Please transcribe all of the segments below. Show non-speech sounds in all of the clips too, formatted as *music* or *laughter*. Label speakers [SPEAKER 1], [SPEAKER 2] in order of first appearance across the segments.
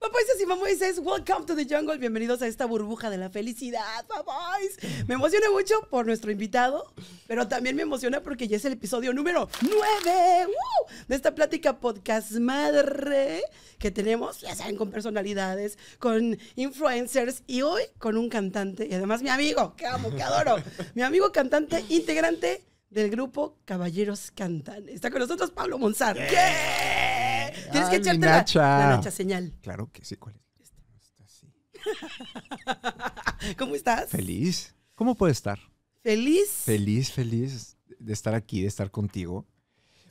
[SPEAKER 1] Papoises y es welcome to the jungle. Bienvenidos a esta burbuja de la felicidad, papois. Me emociona mucho por nuestro invitado, pero también me emociona porque ya es el episodio número 9 ¡uh! de esta plática podcast madre que tenemos, ya saben, con personalidades, con influencers y hoy con un cantante y además mi amigo, que amo, que adoro, *laughs* mi amigo cantante integrante del grupo Caballeros Cantan. Está con nosotros Pablo Monzar. Yeah. Tienes que echarte la, la, señal.
[SPEAKER 2] Claro que sí. ¿Cuál es?
[SPEAKER 1] Está así. *laughs* ¿Cómo estás?
[SPEAKER 2] Feliz. ¿Cómo puede estar? Feliz. Feliz, feliz de estar aquí, de estar contigo.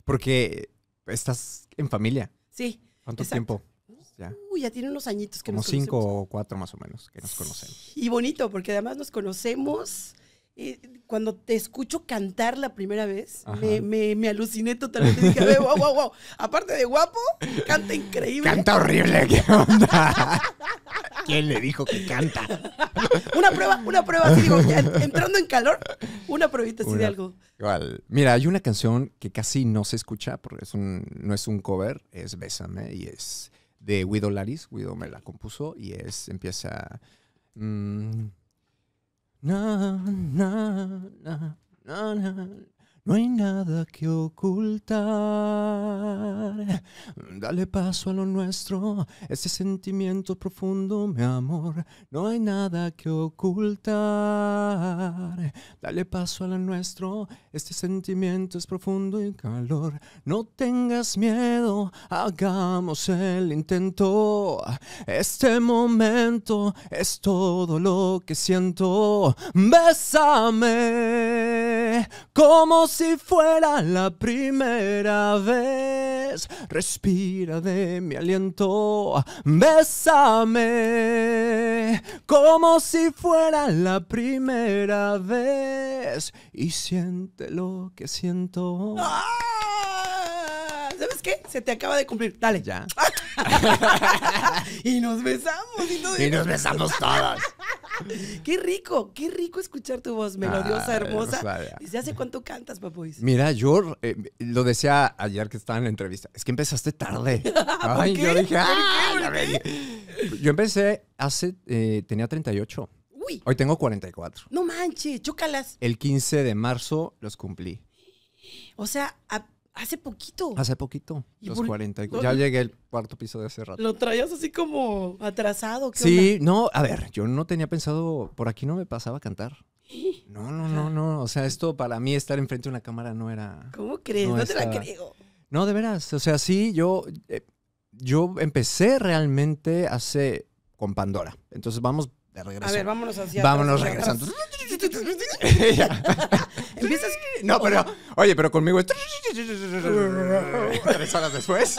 [SPEAKER 2] Porque estás en familia. Sí. ¿Cuánto tiempo? Ya.
[SPEAKER 1] Uy, ya tiene unos añitos que Como cinco
[SPEAKER 2] o cuatro más o menos que nos conocemos.
[SPEAKER 1] Y bonito, porque además nos conocemos y eh, cuando te escucho cantar la primera vez, me, me, me, aluciné totalmente. Dije, wow, wow, wow. Aparte de guapo, canta increíble. Canta horrible, ¿qué
[SPEAKER 2] *laughs* ¿Quién le dijo que canta?
[SPEAKER 1] *laughs* una prueba, una prueba, así digo, entrando en calor, una pruebita así de algo.
[SPEAKER 2] Igual. Mira, hay una canción que casi no se escucha, porque es un, no es un cover, es Bésame y es de Guido Laris. Guido me la compuso y es, empieza... Mm, na na na na na No hay nada que ocultar. Dale paso a lo nuestro, Este sentimiento profundo, mi amor. No hay nada que ocultar. Dale paso a lo nuestro, este sentimiento es profundo y calor. No tengas miedo, hagamos el intento. Este momento es todo lo que siento. Bésame como si si fuera la primera vez. Respira de mi aliento, bésame como si fuera la primera vez y siente lo que siento. ¡Ah! qué? Se te acaba de cumplir. Dale. Ya.
[SPEAKER 1] *laughs* y nos besamos y nos besamos todas. *laughs* qué rico, qué rico escuchar tu voz melodiosa, ah, hermosa. ¿Desde hace cuánto cantas, papuís?
[SPEAKER 2] Mira, yo eh, lo decía ayer que estaba en la entrevista. Es que empezaste tarde. *laughs* yo dije, ah, Yo empecé hace, eh, tenía 38. Uy. Hoy tengo 44. No
[SPEAKER 1] manches, chócalas.
[SPEAKER 2] El 15 de marzo los cumplí.
[SPEAKER 1] O sea, a Hace poquito. Hace
[SPEAKER 2] poquito. los 40. ya llegué al cuarto piso de hace rato.
[SPEAKER 1] ¿Lo traías así como atrasado? sí, no,
[SPEAKER 2] a ver, yo no tenía pensado, por aquí no me pasaba a cantar. *gasps* No, no, no, no. O sea, esto para mí estar enfrente de una cámara no era. ¿Cómo crees? No, te la creo. No, de veras. O sea, sí, yo, eh, yo empecé realmente hace con Pandora. Entonces vamos a ver, vámonos hacia Vámonos regresando. *laughs* Empiezas. No, pero, oye, pero conmigo
[SPEAKER 1] Tres horas después.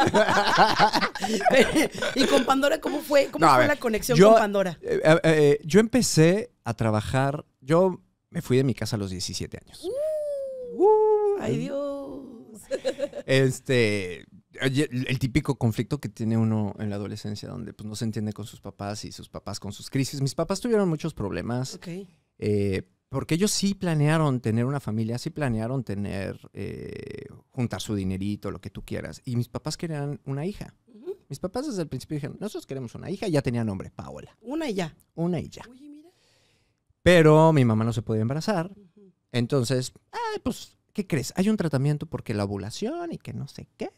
[SPEAKER 1] *laughs* ¿Y con Pandora cómo fue? ¿Cómo fue la conexión con Pandora?
[SPEAKER 2] Eh, eh, eh, yo empecé a trabajar. Yo me fui de mi casa a los 17 años.
[SPEAKER 1] Uh, ¡Ay,
[SPEAKER 2] Dios! Este el típico conflicto que tiene uno en la adolescencia, donde pues, no se entiende con sus papás y sus papás con sus crisis. Mis papás tuvieron muchos problemas. Eh, porque ellos sí planearon tener una familia, sí planearon tener, eh, juntar su dinerito, lo que tú quieras. Y mis papás querían una hija. Mis papás desde el principio dijeron, nosotros queremos una hija, ya tenía nombre, Paola. Una y ya. Una y ya. Pero mi mamá no se podía embarazar. Entonces, pues, ¿qué crees? Hay un tratamiento porque la ovulación y que no sé qué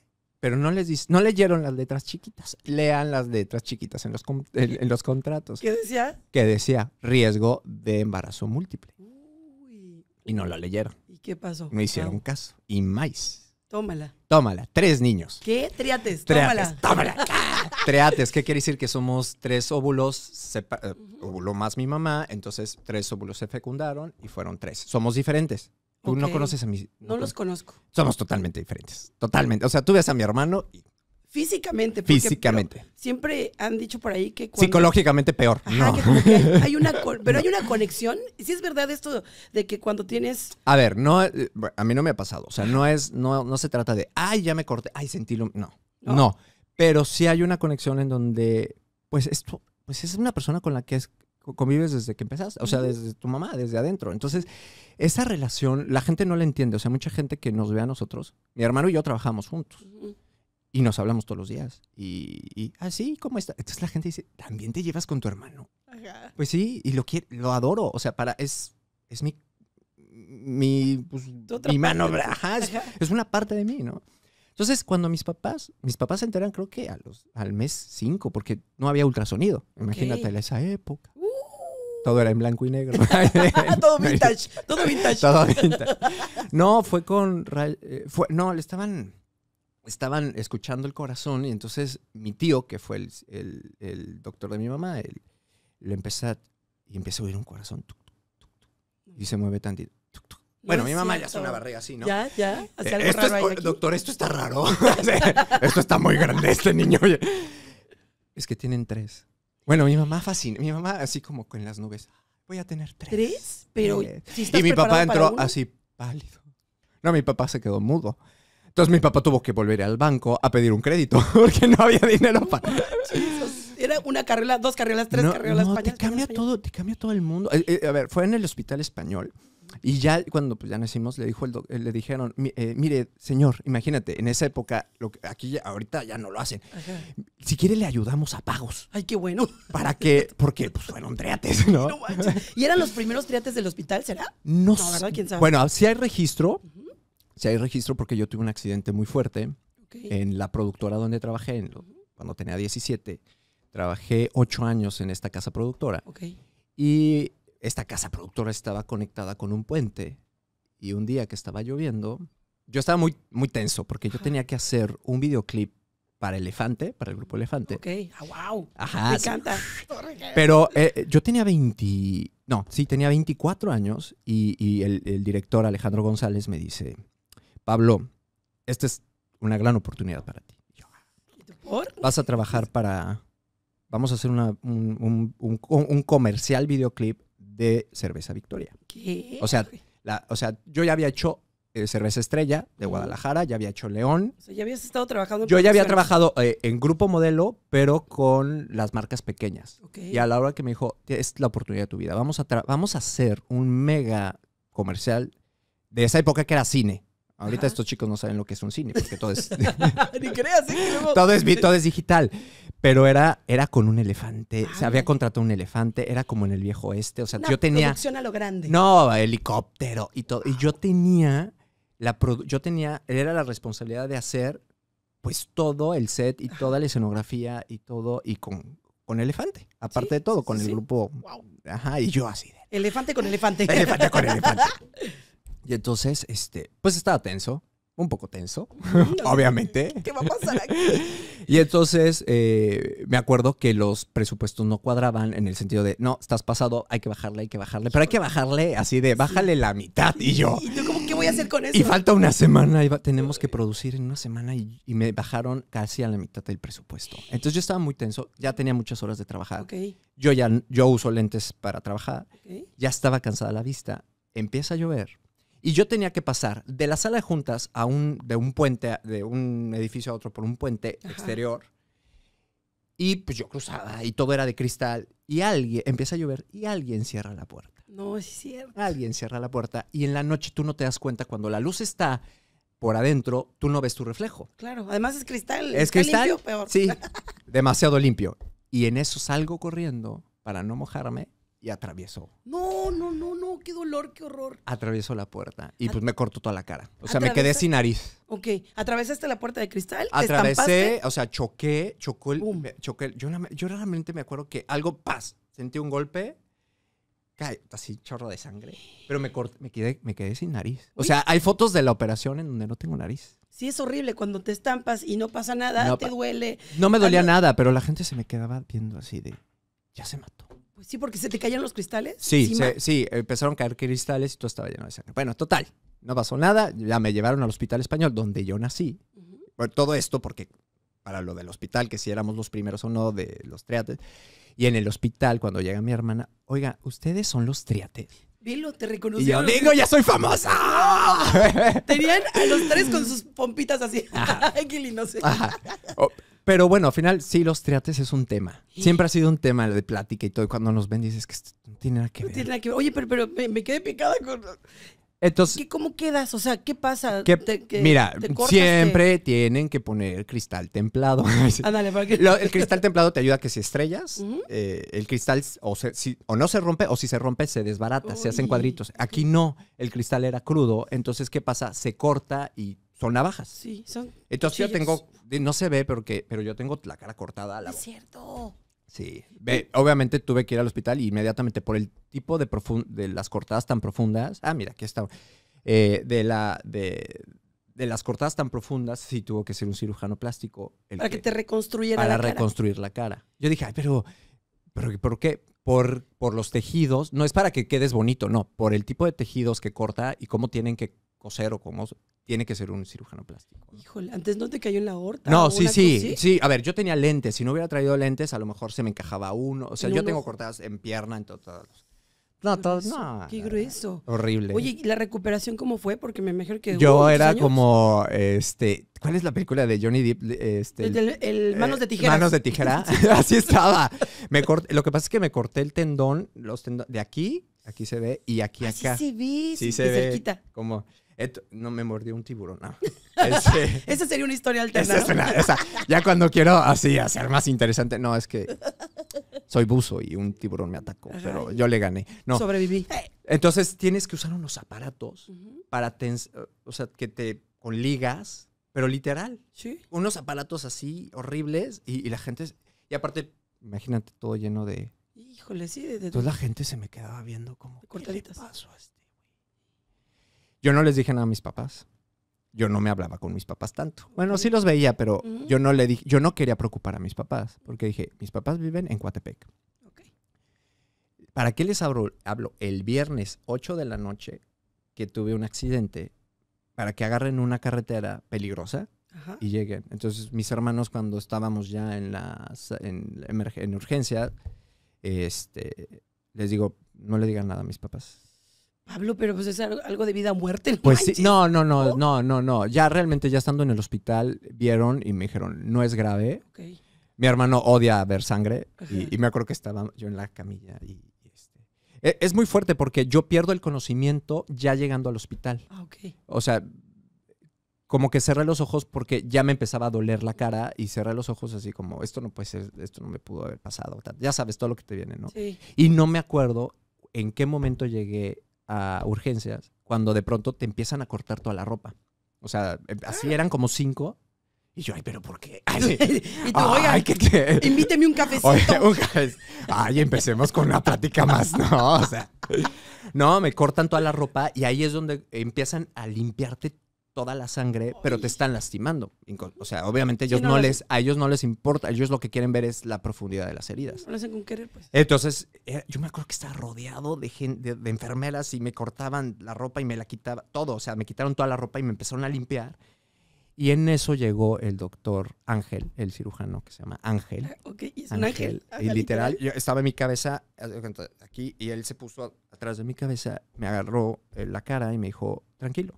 [SPEAKER 2] pero no les no leyeron las letras chiquitas. Lean las letras chiquitas en los, en, los contratos. ¿Qué decía? Que decía riesgo de embarazo múltiple. Y no lo leyeron. ¿Y qué pasó? No hicieron ah. caso. Y más. Tómala. Tómala. Tres niños.
[SPEAKER 1] ¿Qué? Triates. Tómala. Tómala.
[SPEAKER 2] *laughs* Triates, ¿qué quiere decir? Que somos tres óvulos, óvulo más mi mamá, entonces tres óvulos se fecundaron y fueron tres. Somos diferentes, Tú no conoces a mis... No, los conozco. Somos totalmente diferentes. Totalmente. O sea, tú ves a mi hermano y
[SPEAKER 1] Físicamente. Físicamente. Siempre han dicho por ahí que... Psicológicamente peor. no. hay, una, *laughs* pero hay una conexión. Si es verdad esto de que cuando tienes...
[SPEAKER 2] A ver, no, eh, a mí no me ha pasado. O sea, no es, no, no se trata de, ay, ya me corté, ay, sentí lo... No, no, no. Pero sí hay una conexión en donde, pues, esto, pues es una persona con la que es, convives desde que empezaste, o sea, desde tu mamá, desde adentro. Entonces, esa relación, la gente no la entiende. O sea, mucha gente que nos ve a nosotros, mi hermano y yo trabajamos juntos. Y nos hablamos todos los días. Y, Así ah, como está? Entonces la gente dice, ¿también te llevas con tu hermano? Ajá. Pues sí, y lo, quiero, lo adoro. O sea, para, es, es mi, mi, pues, mi mano, ajá, es, una parte de mí, ¿no? Entonces, cuando mis papás, mis papás se enteran creo que a los, al mes 5, porque no había ultrasonido, imagínate esa época. Todo era en blanco y negro. *laughs* *laughs* todo vintage, *laughs* todo vintage. No, fue con... Eh, fue, no, le estaban... Estaban escuchando el corazón y entonces mi tío, que fue el, doctor de mi mamá, él, le empieza y empezó a oír un corazón y se mueve tan Bueno, mi mamá ya hace una barriga así, ¿no? Ya, ya. Eh, doctor, esto está raro. esto está muy grande, este niño. Es que tienen tres. Bueno, mi mamá fascina, mi mamá así como con las nubes. Voy a tener tres. ¿Tres? Pero y mi papá entró así pálido. No, mi papá se quedó mudo. Entonces mi papá tuvo que volver al banco a pedir un crédito *laughs* porque no había dinero para.
[SPEAKER 1] Era una carrera, dos carreras, tres carreras? No, te cambia todo,
[SPEAKER 2] te cambia todo el mundo. Eh, eh, a ver, fue en el hospital español y ya cuando pues, ya nacimos, le, dijo el eh, le dijeron, eh, mire, señor, imagínate, en esa época, lo aquí ahorita ya no lo hacen. Si quiere le ayudamos a pagos. Ay, qué bueno. ¿Para qué? Porque pues, fueron triates, ¿no? *laughs* no
[SPEAKER 1] y eran los primeros triates del hospital, será? No, no ¿verdad? ¿Quién sabe? Bueno, si
[SPEAKER 2] hay registro, si hay registro porque yo tuve un accidente muy fuerte en la productora donde trabajé, cuando tenía 17, trabajé 8 años en esta casa productora. Ok. Y esta casa productora estaba conectada con un puente y un día que estaba lloviendo, yo estaba muy, muy tenso porque yo tenía que hacer un videoclip para Elefante, para el grupo Elefante. Ok,
[SPEAKER 1] ah, wow. Me encanta.
[SPEAKER 2] *laughs* Pero eh, eh, yo tenía 20, no, sí, tenía 24 años y, el, director Alejandro González me dice, Pablo, esta es una gran oportunidad para ti. Vas a trabajar para. Vamos a hacer un, comercial videoclip de cerveza Victoria. O sea, o sea yo ya había hecho eh, cerveza Estrella de Guadalajara, ya había hecho León. ya
[SPEAKER 1] habías estado trabajando. yo ya había trabajado eh,
[SPEAKER 2] en grupo modelo, pero con las marcas pequeñas. Y a la hora que me dijo, es la oportunidad de tu vida, vamos a, vamos a hacer un mega comercial de esa época que era cine. Ahorita estos chicos no saben lo que es un cine, porque todo es. *laughs*
[SPEAKER 1] Ni creas, todo, es, todo es digital.
[SPEAKER 2] Pero era, era con un elefante. se había contratado un elefante. Era como en el viejo este O sea, yo tenía. Producción a
[SPEAKER 1] lo grande. No,
[SPEAKER 2] helicóptero y todo. Y yo tenía. La yo tenía. Era la responsabilidad de hacer. Pues todo el set y toda la escenografía y todo. Y con, elefante. Aparte de todo, con el grupo. Ajá, y yo así.
[SPEAKER 1] Elefante con elefante. Elefante con elefante.
[SPEAKER 2] *laughs* y entonces, este. Pues estaba tenso un poco tenso, obviamente. ¿Qué va a pasar aquí? *laughs* Y entonces eh, me acuerdo que los presupuestos no cuadraban en el sentido de, no, estás pasado, hay que bajarle, hay que bajarle, pero hay que bajarle así de, bájale la mitad. Y yo, ¿Y
[SPEAKER 1] cómo, qué voy a hacer con eso? Y falta una semana,
[SPEAKER 2] tenemos que producir en una semana y, me bajaron casi a la mitad del presupuesto. Entonces yo estaba muy tenso, ya tenía muchas horas de trabajar. Yo ya yo uso lentes para trabajar, ya estaba cansada la vista, empieza a llover y yo tenía que pasar de la sala de juntas a un, de un puente, de un edificio a otro por un puente exterior. Y pues yo cruzaba y todo era de cristal. Y alguien, empieza a llover y alguien cierra la puerta. No, es cierto. Alguien cierra la puerta y en la noche tú no te das cuenta cuando la luz está por adentro, tú no ves tu reflejo.
[SPEAKER 1] Claro, además es cristal. Es cristal. Limpio, peor.
[SPEAKER 2] Sí, *laughs* demasiado limpio. Y en eso salgo corriendo para no mojarme y atravesó.
[SPEAKER 1] No, no, no, no, qué dolor, qué horror.
[SPEAKER 2] Atravesó la puerta y pues me cortó toda la cara. O sea, me quedé sin nariz.
[SPEAKER 1] Ok, atravesaste la puerta de cristal. Atravesé,
[SPEAKER 2] o sea, choqué, chocó el. yo, yo realmente me acuerdo que algo, paz, sentí un golpe, cae, así chorro de sangre, pero me, me, quedé, me quedé sin nariz. O sea, hay fotos de la operación en donde no tengo nariz. Sí,
[SPEAKER 1] es horrible cuando te estampas y no pasa nada, te duele. No me dolía
[SPEAKER 2] nada, pero la gente se me quedaba viendo así de, ya se mató.
[SPEAKER 1] Sí, porque se te caían los cristales. Sí,
[SPEAKER 2] sí, empezaron a caer cristales y todo estaba lleno de sangre. Bueno, total, no pasó nada. Ya me llevaron al hospital español donde yo nací. Por todo esto porque para lo del hospital, que si éramos los primeros o no de los triates. Y en el hospital, cuando llega mi hermana, oiga, ¿ustedes son los triates? Velo,
[SPEAKER 1] te reconocí. yo digo, ya soy famosa. Tenían a los tres con sus pompitas así. Ajá. *laughs* Ajá.
[SPEAKER 2] Pero bueno, al final sí, los triates es un tema. Siempre ha sido un tema de plática y todo. Y cuando nos ven dices que no tiene nada que
[SPEAKER 1] ver. tiene nada que ver. Oye, pero, pero me, quedé picada con... Entonces, ¿Qué, ¿Cómo quedas? O sea, ¿qué pasa? mira, siempre
[SPEAKER 2] tienen que poner cristal templado. *laughs* ah, ¿para el cristal templado te ayuda a que si estrellas, eh, el cristal o, se, no se rompe o si se rompe se desbarata, se hacen cuadritos. Aquí no, el cristal era crudo, entonces ¿qué pasa? Se corta y son navajas. Sí,
[SPEAKER 1] son. Entonces yo tengo,
[SPEAKER 2] no se ve, pero, pero yo tengo la cara cortada. es
[SPEAKER 1] cierto.
[SPEAKER 2] Sí, obviamente tuve que ir al hospital y inmediatamente por el tipo de, de las cortadas tan profundas. Ah, mira, aquí está. Eh, de la de, las cortadas tan profundas, sí tuvo que ser un cirujano plástico. para que, te reconstruyera para la cara. Para reconstruir la cara. Yo dije, ay, pero, pero ¿por qué? Por, por los tejidos. No es para que quedes bonito, no. Por el tipo de tejidos que corta y cómo tienen que coser o cómo tiene que ser un cirujano plástico.
[SPEAKER 1] Híjole, antes no te cayó en la horta? No, sí, sí, sí, A
[SPEAKER 2] ver, yo tenía lentes. Si no hubiera traído lentes, a lo mejor se me encajaba uno. O sea, yo tengo cortadas en pierna, en todos. No, todos no.
[SPEAKER 1] Qué grueso. Horrible. Oye, ¿y la recuperación cómo fue? Porque me imagino que. Yo era
[SPEAKER 2] como. este ¿Cuál es la película de Johnny Depp? Este, el, eh, Manos de Tijera. manos de Tijera. Así estaba. Me lo que pasa es que me corté el tendón, los de aquí, aquí se ve, y aquí ah, acá. Sí, se ve. Sí, se ve. Cerquita. Como no me mordió un tiburón, no. *laughs* Este, esa sería una historia alterna. ya cuando quiero así hacer más interesante, no, es que soy buzo y un tiburón me atacó, pero yo le gané. No. Sobreviví. Eh, entonces tienes que usar unos aparatos para o sea, que te con ligas, pero literal. Sí. Unos aparatos así horribles y, la gente y aparte imagínate todo lleno de
[SPEAKER 1] Híjole, sí, de, Entonces la gente
[SPEAKER 2] se me quedaba viendo como
[SPEAKER 1] cortaditas. Este
[SPEAKER 2] yo no les dije nada a mis papás. Yo no me hablaba con mis papás tanto. Bueno, sí los veía, pero yo no le dije, yo no quería preocupar a mis papás, porque dije, mis papás viven en Coatepec. ¿Para qué les hablo, el viernes 8 de la noche que tuve un accidente para que agarren una carretera peligrosa y lleguen. Entonces, mis hermanos, cuando estábamos ya en la en, en, urgencia, este, les digo, no le digan nada a mis papás.
[SPEAKER 1] Pablo, pero pues es algo de vida o muerte. ¿no? Pues
[SPEAKER 2] no, no, no, no, no, no. Ya realmente, ya estando en el hospital, vieron y me dijeron, no es grave. Mi hermano odia ver sangre y, me acuerdo que estaba yo en la camilla y, este, e, es, muy fuerte porque yo pierdo el conocimiento ya llegando al hospital. Ah, o sea, como que cerré los ojos porque ya me empezaba a doler la cara y cerré los ojos así como, esto no puede ser, esto no me pudo haber pasado. Ya sabes todo lo que te viene, ¿no? Y no me acuerdo en qué momento llegué a urgencias cuando de pronto te empiezan a cortar toda la ropa. O sea, em, así eran como cinco. Y yo, ay, pero ¿por qué? *laughs* *laughs* Ay, y oiga, *laughs* invíteme un cafecito. Ay, empecemos con una plática más, ¿no? O sea, no, me cortan toda la ropa y ahí es donde empiezan a limpiarte toda la sangre, pero te están lastimando. O sea, obviamente no, les, a ellos no les importa, ellos lo que quieren ver es la profundidad de las heridas. No querer, pues. Entonces, eh, yo me acuerdo que estaba rodeado de, de, enfermeras y me cortaban la ropa y me la quitaban, todo, o sea, me quitaron toda la ropa y me empezaron a limpiar. Y en eso llegó el doctor Ángel, el cirujano que se llama Ángel. Ah, ok, es un ángel. ángel. Y literal, yo estaba en mi cabeza aquí y él se puso atrás de mi cabeza, me agarró eh, la cara y me dijo, tranquilo,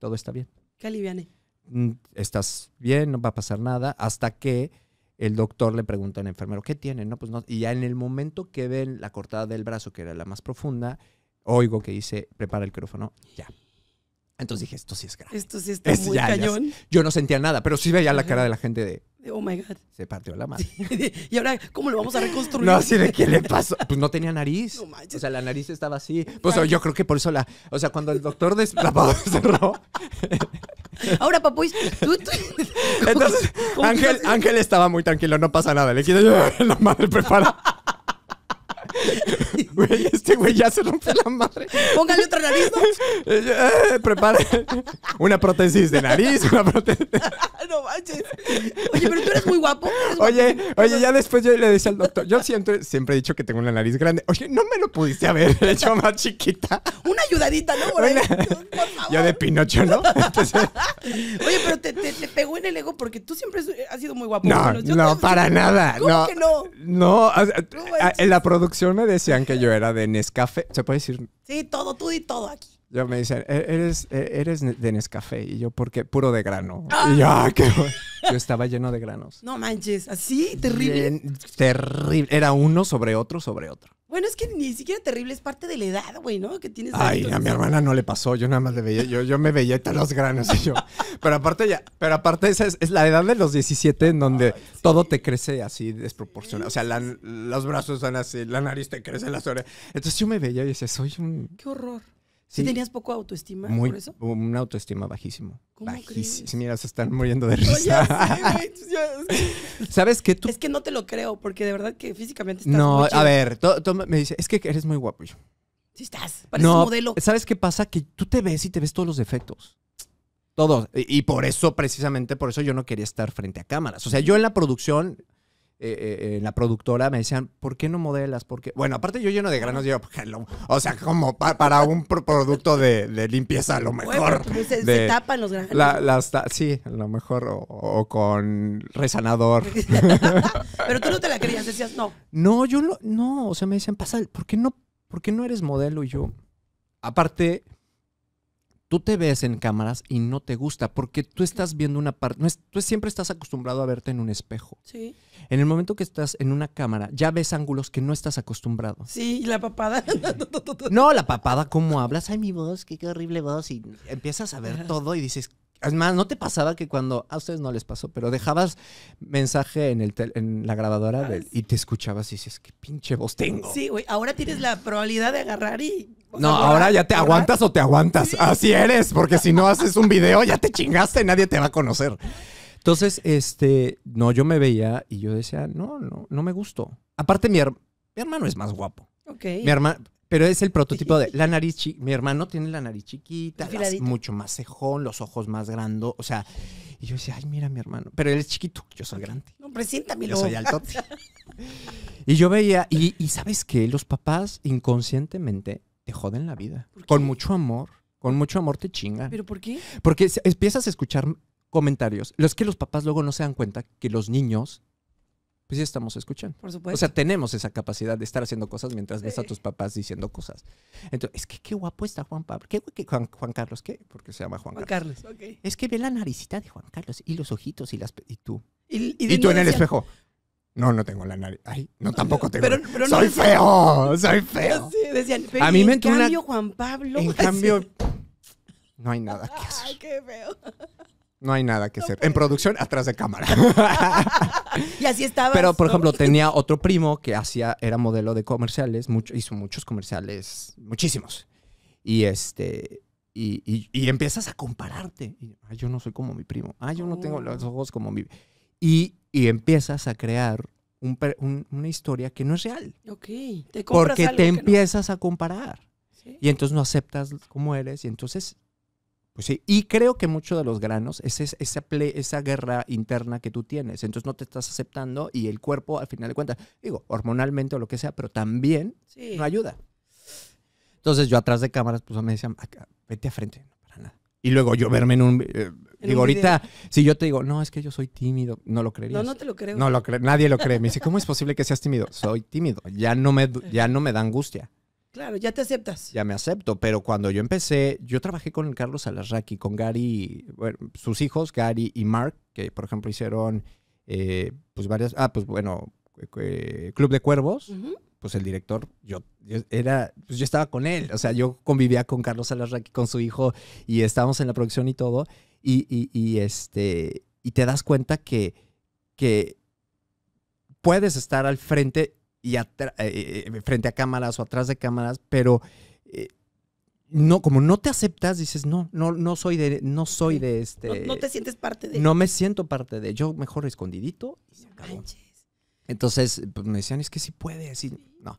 [SPEAKER 2] todo está bien. ¿Qué aliviane. Mm, estás bien, no va a pasar nada, hasta que el doctor le pregunta al enfermero, ¿qué tiene? No, pues no. Y ya en el momento que ven la cortada del brazo, que era la más profunda, oigo que dice, prepara el quirófano, ya. Entonces dije, esto sí es grave. Esto sí está es, muy cañón. yo no sentía nada, pero sí veía la cara de la gente de, Oh my God. Se partió la madre.
[SPEAKER 1] y ahora, ¿cómo lo vamos a reconstruir? No, así ¿de qué le pasó?
[SPEAKER 2] Pues no tenía nariz. No manches. O sea, la nariz estaba así. Pues yo creo que por eso la. O sea, cuando el doctor des... *laughs* cerró. Ahora, papu tú. *laughs* Entonces, Ángel, Ángel estaba muy tranquilo, no pasa nada. Le quito yo la madre preparada. *laughs* este güey ya se rompe la madre. Póngale otra nariz, ¿no? Eh, una prótesis de nariz, una *laughs* no manches. Oye, pero tú eres muy guapo. oye, oye, ya después yo le decía al doctor, yo siempre, siempre he dicho que tengo una nariz grande. Oye, no me lo pudiste haber *laughs* hecho más chiquita.
[SPEAKER 1] Una ayudadita, ¿no? Por,
[SPEAKER 2] Yo de Pinocho, ¿no? *laughs* Oye, pero te,
[SPEAKER 1] te, pegó en el ego porque tú siempre has sido muy guapo. No, no, para nada. ¿Cómo no, que no?
[SPEAKER 2] No, no en la producción me decían que yo era de Nescafé. ¿Se puede decir?
[SPEAKER 1] Sí, todo, tú y todo aquí.
[SPEAKER 2] Yo me dicen, e-, eres, e-, eres de Nescafé. Y yo, porque Puro de grano. Ah. Y yo, ah, Yo estaba lleno de granos.
[SPEAKER 1] No manches, así, terrible.
[SPEAKER 2] terrible. Era uno sobre otro sobre otro.
[SPEAKER 1] Bueno, es que ni siquiera terrible, es parte de la edad, güey, ¿no? Que tienes.
[SPEAKER 2] Ay, a mi hermana no le pasó, yo nada más le veía, yo, yo me veía hasta los granos y yo. Pero aparte ya, pero aparte esa es, la edad de los 17 en donde todo te crece así desproporcionado. O sea, los brazos son así, la nariz te crece, las orejas. Entonces yo me veía y decía, soy un. Qué horror. Sí. tenías poco autoestima por eso? Una autoestima bajísimo. ¿Cómo bajísimo. Crees? Mira, se están muriendo de *laughs* risa. Pues *laughs* ¿Sabes qué tú? Es que no te lo creo,
[SPEAKER 1] porque de verdad que físicamente estás No, a ver,
[SPEAKER 2] me dice, es que eres muy guapo. Sí estás, pareces no, modelo. ¿Sabes qué pasa? Que tú te ves y te ves todos los defectos. Todos. y por eso, precisamente por eso yo no quería estar frente a cámaras. O sea, yo en la producción en eh, eh, la productora me decían, ¿por qué no modelas? Porque Bueno, aparte yo lleno de granos, yo, pues, o sea, como para un producto de, limpieza a lo mejor. Pues, se, tapan los granos. sí, a lo mejor, o, con resanador. *laughs*
[SPEAKER 1] Pero tú no te la creías, decías
[SPEAKER 2] no. No, yo no, o sea, me decían, pasa, ¿por qué no, por qué no eres modelo? Y yo, aparte tú te ves en cámaras y no te gusta porque tú estás viendo una parte, no tú siempre estás acostumbrado a verte en un espejo. Sí. En el momento que estás en una cámara, ya ves ángulos que no estás acostumbrado. Sí, la papada. *laughs* no, la papada, cómo hablas, ay, mi voz, qué horrible voz. Y empiezas a ver todo y dices, es más, ¿no te pasaba que cuando, a ustedes no les pasó, pero dejabas mensaje en, la grabadora y te escuchabas y dices, qué pinche voz tengo?
[SPEAKER 1] Sí, güey, ahora tienes la probabilidad de agarrar y...
[SPEAKER 2] No, ahora ya te aguantas o te aguantas. Así eres, porque si no haces un video ya te chingaste, nadie te va a conocer. Entonces, este, no, yo me veía y yo decía, no, no, no me gustó. Aparte, mi, mi hermano es más guapo.
[SPEAKER 1] Ok. Mi hermano,
[SPEAKER 2] pero es el prototipo de la nariz chiquita. Mi hermano tiene la nariz chiquita, mucho más cejón, los ojos más grandes. O sea, y yo decía, ay, mira mi hermano. Pero él es chiquito, yo soy grande. No, preséntamelo. Yo soy alto.
[SPEAKER 1] *laughs*
[SPEAKER 2] y yo veía, y, sabes qué? los papás inconscientemente te joden la vida. Con mucho amor, con mucho amor te chingan. ¿Pero por qué? Porque empiezas a escuchar comentarios. Lo es que los papás luego no se dan cuenta que los niños pues ya estamos escuchando. Por supuesto. O sea, tenemos esa capacidad de estar haciendo cosas mientras ves a tus papás diciendo cosas. Entonces, es que qué guapo está Juan Pablo. Qué, qué Juan, Juan, Carlos, ¿qué? Porque se llama Juan, Juan Carlos. Es que ve la naricita de Juan Carlos y los ojitos y las y tú. Y, tú en el espejo. No, no tengo la nariz. Ay, no, tampoco tengo. soy feo, soy feo. Sí, decían, a mí me cambio, Juan
[SPEAKER 1] Pablo. En *laughs* cambio,
[SPEAKER 2] no hay nada que *laughs* hacer. Ay, qué feo. No hay nada que hacer. en producción, atrás de cámara. *laughs*
[SPEAKER 1] y así estaba. Pero, por
[SPEAKER 2] ejemplo, *laughs* tenía otro primo que hacía, era modelo de comerciales, hizo muchos comerciales, muchísimos. Y este. Y, empiezas a compararte. Y, yo no soy como mi primo. yo no tengo oh. los ojos como mi. Y, empiezas a crear una historia que no es real. Ok. porque te empiezas a comparar. Y entonces no aceptas cómo eres. Y entonces pues y creo que mucho de los granos es, esa, esa guerra interna que tú tienes. Entonces no te estás aceptando y el cuerpo, al final de cuentas, digo, hormonalmente o lo que sea, pero también no ayuda. Entonces yo atrás de cámaras, pues me decían, vete a frente, no para nada. Y luego yo verme en un... Y eh, ahorita, si yo te digo, no, es que yo soy tímido, no lo creerías. No, no te lo creo. No nadie lo cree. Me dice, ¿cómo es posible que seas tímido? Soy tímido, ya no me, ya no me da angustia.
[SPEAKER 1] Claro, ya te aceptas.
[SPEAKER 2] Ya me acepto, pero cuando yo empecé, yo trabajé con Carlos Alarraqui, con Gary, sus hijos, Gary y Mark, que por ejemplo hicieron, eh, pues varias, ah, pues bueno, eh, eh, Club de Cuervos, pues el director, yo, era, pues yo estaba con él, o sea, yo convivía con Carlos Alarraqui, con su hijo, y estábamos en la producción y todo, y, y, y este, y te das cuenta que, que puedes estar al frente y eh, eh, frente a cámaras o atrás de cámaras, pero eh, no, como no te aceptas, dices, no, no, no soy de, no soy de este. No, te sientes parte de. No me siento parte de. Yo mejor escondidito y Entonces, pues, me decían, es que sí puede Y, no.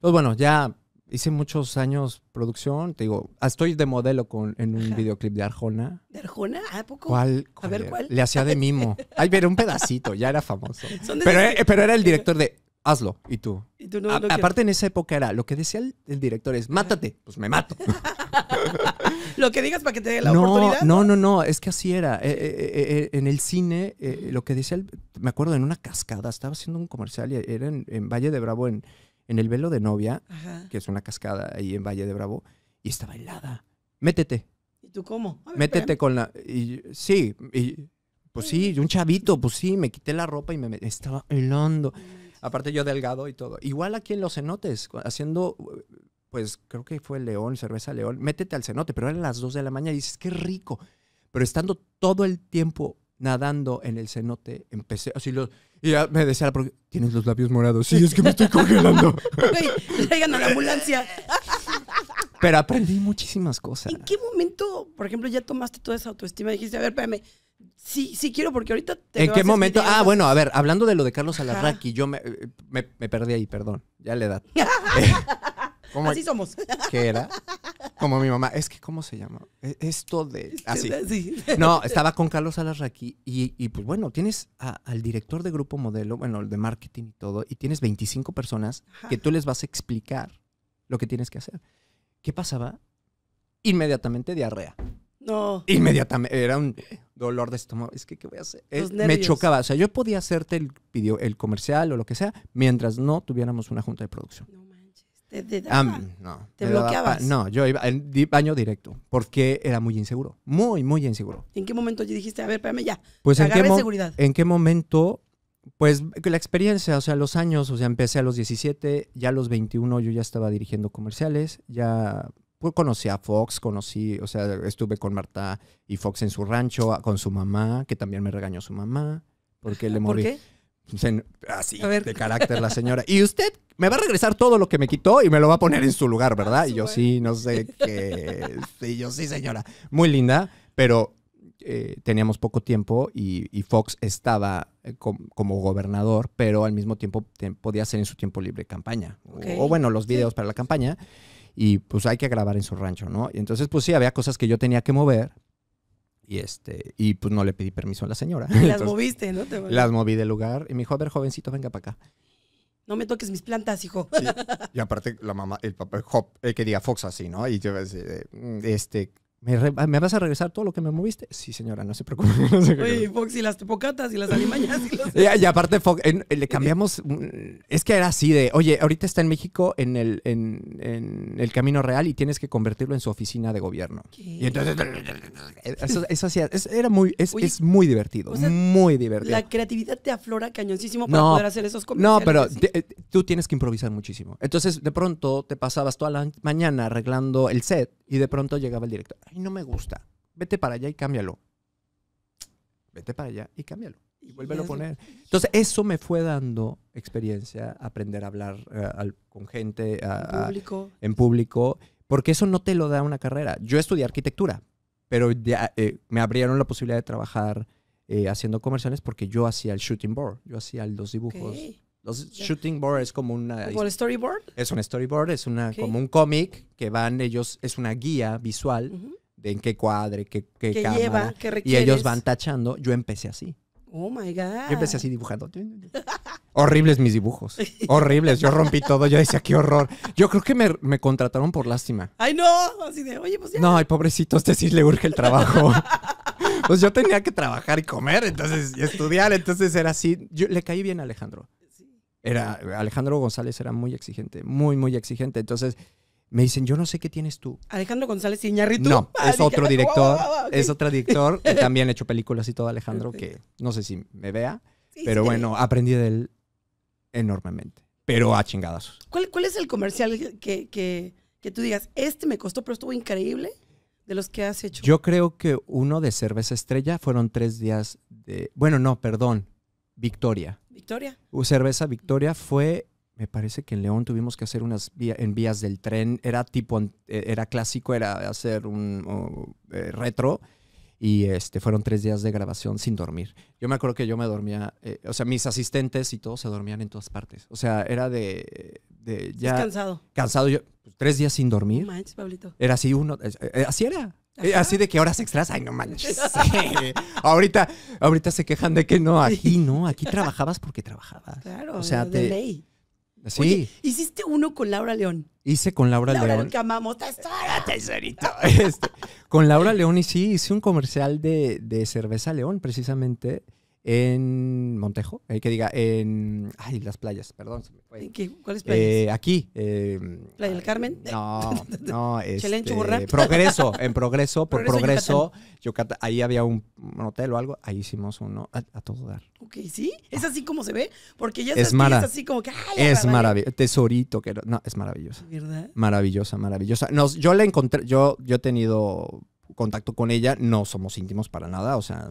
[SPEAKER 2] Pues bueno, ya hice muchos años producción. Te digo, ah, estoy de modelo con, en un videoclip de Arjona. ¿De
[SPEAKER 1] Arjona? ¿A ¿Cuál, a ver, ¿cuál?
[SPEAKER 2] Le hacía de mimo. *laughs* Ay, pero un pedacito, ya era famoso. Pero, pero era el director de hazlo. Y tú. aparte, en esa época era lo que decía el, director es: mátate, pues me mato. *laughs*
[SPEAKER 1] lo que digas para que te dé la no, oportunidad.
[SPEAKER 2] No, no, no, es que así era. Eh, eh, eh, en el cine, lo que decía, me acuerdo, en una cascada, estaba haciendo un comercial, y era en, Valle de Bravo, en, el velo de novia, que es una cascada ahí en Valle de Bravo, y estaba helada. Métete.
[SPEAKER 1] ¿Y tú cómo? Métete
[SPEAKER 2] con la... Y, sí, y, pues sí, un chavito, pues sí, me quité la ropa y me, estaba helando. Mm. Aparte yo delgado y todo. Igual aquí en los cenotes, haciendo, eh, pues creo que fue León, cerveza León, métete al cenote, pero eran las 2 de la mañana y dices, qué rico. Pero estando todo el tiempo nadando en el cenote, empecé así los... Y ya me decía, porque tienes los labios morados. Sí, es que me estoy congelando.
[SPEAKER 1] llegan *laughs* a la ambulancia. *laughs*
[SPEAKER 2] Pero aprendí muchísimas cosas. ¿En
[SPEAKER 1] qué momento, por ejemplo, ya tomaste toda esa autoestima dijiste, a ver, espérame, sí, sí quiero porque ahorita te ¿En qué momento? Ah,
[SPEAKER 2] bueno, a ver, hablando de lo de Carlos Alarraqui, yo eh, me, me, perdí ahí, perdón, ya la *laughs* edad. ¿cómo, así somos. ¿Qué era? Como mi mamá, es que, ¿cómo se llama? E, esto de... Así. No, estaba con Carlos Alarraqui y, y pues bueno, tienes al director de Grupo Modelo, bueno, el de marketing y todo, y tienes 25 personas que tú les vas a explicar lo que tienes que hacer. ¿Qué pasaba? Inmediatamente diarrea. No. Inmediatamente. Era un dolor de estómago. Es que, ¿qué voy a hacer? Eh, me chocaba. O sea, yo podía hacerte el el comercial o lo que sea, mientras no tuviéramos una junta de producción. No manches. Te, ah, mm, no, te bloqueabas. no, yo iba al baño directo porque era muy inseguro. Muy, muy inseguro.
[SPEAKER 1] ¿En qué momento dijiste, a ver, espérame ya?
[SPEAKER 2] Pues en qué, en qué momento pues la experiencia, o sea, los años, o sea, empecé a los 17, ya a los 21 yo ya estaba dirigiendo comerciales, ya pues, conocí a Fox, conocí, o sea, estuve con Marta y Fox en su rancho, con su mamá, que también me regañó su mamá, porque le morí. ¿Por qué? Pues, así, de carácter la señora. Y usted me va a regresar todo lo que me quitó y me lo va a poner en su lugar, ah, ¿verdad? Y yo sí, no sé qué. Sí, yo sí, señora. Muy linda, pero eh, teníamos poco tiempo y, Fox estaba eh, como gobernador, pero al mismo tiempo podía hacer en su tiempo libre campaña. O, bueno, los videos para la campaña. Y pues hay que grabar en su rancho, ¿no? Y entonces, pues sí, había cosas que yo tenía que mover. Y este, y pues no le pedí permiso a la señora. Y *laughs* las moviste, ¿no? las moví del lugar. Y me dijo, a ver, jovencito, venga para acá. No me toques mis plantas, hijo. Y aparte, la mamá, el papá, el que Fox así, ¿no? Y yo, este, este Ah, ¿Me, vas a regresar todo lo que me moviste? Sí, señora, no se preocupe. *laughs* Oye,
[SPEAKER 1] Fox, y las tepocatas y las animañas. *laughs*
[SPEAKER 2] Y, aparte, eh, le cambiamos. Es que era así de, oye, ahorita está en México en el, en, el Camino Real y tienes que convertirlo en su oficina de gobierno. Y entonces. *laughs* Eso, hacía. Es, era muy, es, muy divertido. muy divertido. La
[SPEAKER 1] creatividad te aflora cañoncísimo para poder hacer esos comentarios. No, pero
[SPEAKER 2] eh, tú tienes que improvisar muchísimo. Entonces, de pronto te pasabas toda la mañana arreglando el set y de pronto llegaba el director no me gusta, vete para allá y cámbialo. Vete para allá y cámbialo. Y vuélvelo a poner. Entonces, eso me fue dando experiencia, aprender a hablar eh, con gente. en, público. Porque eso no te lo da una carrera. Yo estudié arquitectura, pero eh, me abrieron la posibilidad de trabajar eh, haciendo comerciales porque yo hacía el shooting board, yo hacía los dibujos. Los shooting board es como una... storyboard? Es un storyboard, es una, como un cómic que van ellos, es una guía visual en qué cuadre, qué, qué y ellos van tachando. Yo empecé así.
[SPEAKER 1] Oh my God. Yo empecé así dibujando.
[SPEAKER 2] Horribles mis dibujos. Horribles. Yo rompí todo. Yo decía, qué horror. Yo creo que me, contrataron por lástima.
[SPEAKER 1] Ay, no. Así de, oye,
[SPEAKER 2] pues ya. No, ay, pobrecito, este sí le urge el trabajo. *laughs* pues yo tenía que trabajar y comer, entonces, y estudiar. Entonces era así. Yo le caí bien a Alejandro. Era, Alejandro González era muy exigente, muy, muy exigente. Entonces, me dicen, yo no sé qué tienes tú. Alejandro González Iñárritu. No, *laughs* es otro director, *laughs* es otro director que *laughs* también ha hecho películas y todo, Alejandro, que no sé si me vea, pero bueno, aprendí de él enormemente, pero a chingadas.
[SPEAKER 1] ¿Cuál, es el comercial que, que, que, tú digas, este me costó, pero estuvo increíble de los que has hecho? Yo
[SPEAKER 2] creo que uno de Cerveza Estrella fueron tres días de, bueno, no, perdón, Victoria. Victoria. Cerveza Victoria fue me parece que en León tuvimos que hacer unas en vías del tren, era tipo, eh, era clásico, era hacer un eh, retro y este, fueron tres días de grabación sin dormir. Yo me acuerdo que yo me dormía, eh, o sea, mis asistentes y todos se dormían en todas partes. O sea, era de, de cansado. Cansado, yo, pues, tres días sin dormir. No Pablito. Era así uno, así era. Así de que horas extras, ay, no manches. *laughs* ahorita, ahorita se quejan de que no, aquí no, aquí trabajabas porque trabajabas. Claro, o sea, Sí.
[SPEAKER 1] hiciste uno con Laura León.
[SPEAKER 2] Hice con Laura, León. tesorito. *laughs* Este, con Laura León y sí, hice un comercial de, de cerveza León, precisamente en Montejo, hay que diga, en. Ay, las playas, perdón. ¿Cuáles eh, playas? aquí. ¿Playa eh, del Carmen? No, no. *laughs* este, progreso, en Progreso, por Progreso, Ahí había un, hotel o algo, ahí hicimos uno a, todo dar.
[SPEAKER 1] Ok, sí, es así como se ve, porque ya es, es así como que. es
[SPEAKER 2] maravilloso. Tesorito, que no, es maravillosa. ¿Verdad? Maravillosa, maravillosa. Nos, yo la encontré, yo, yo he tenido contacto con ella, no somos íntimos para nada, o sea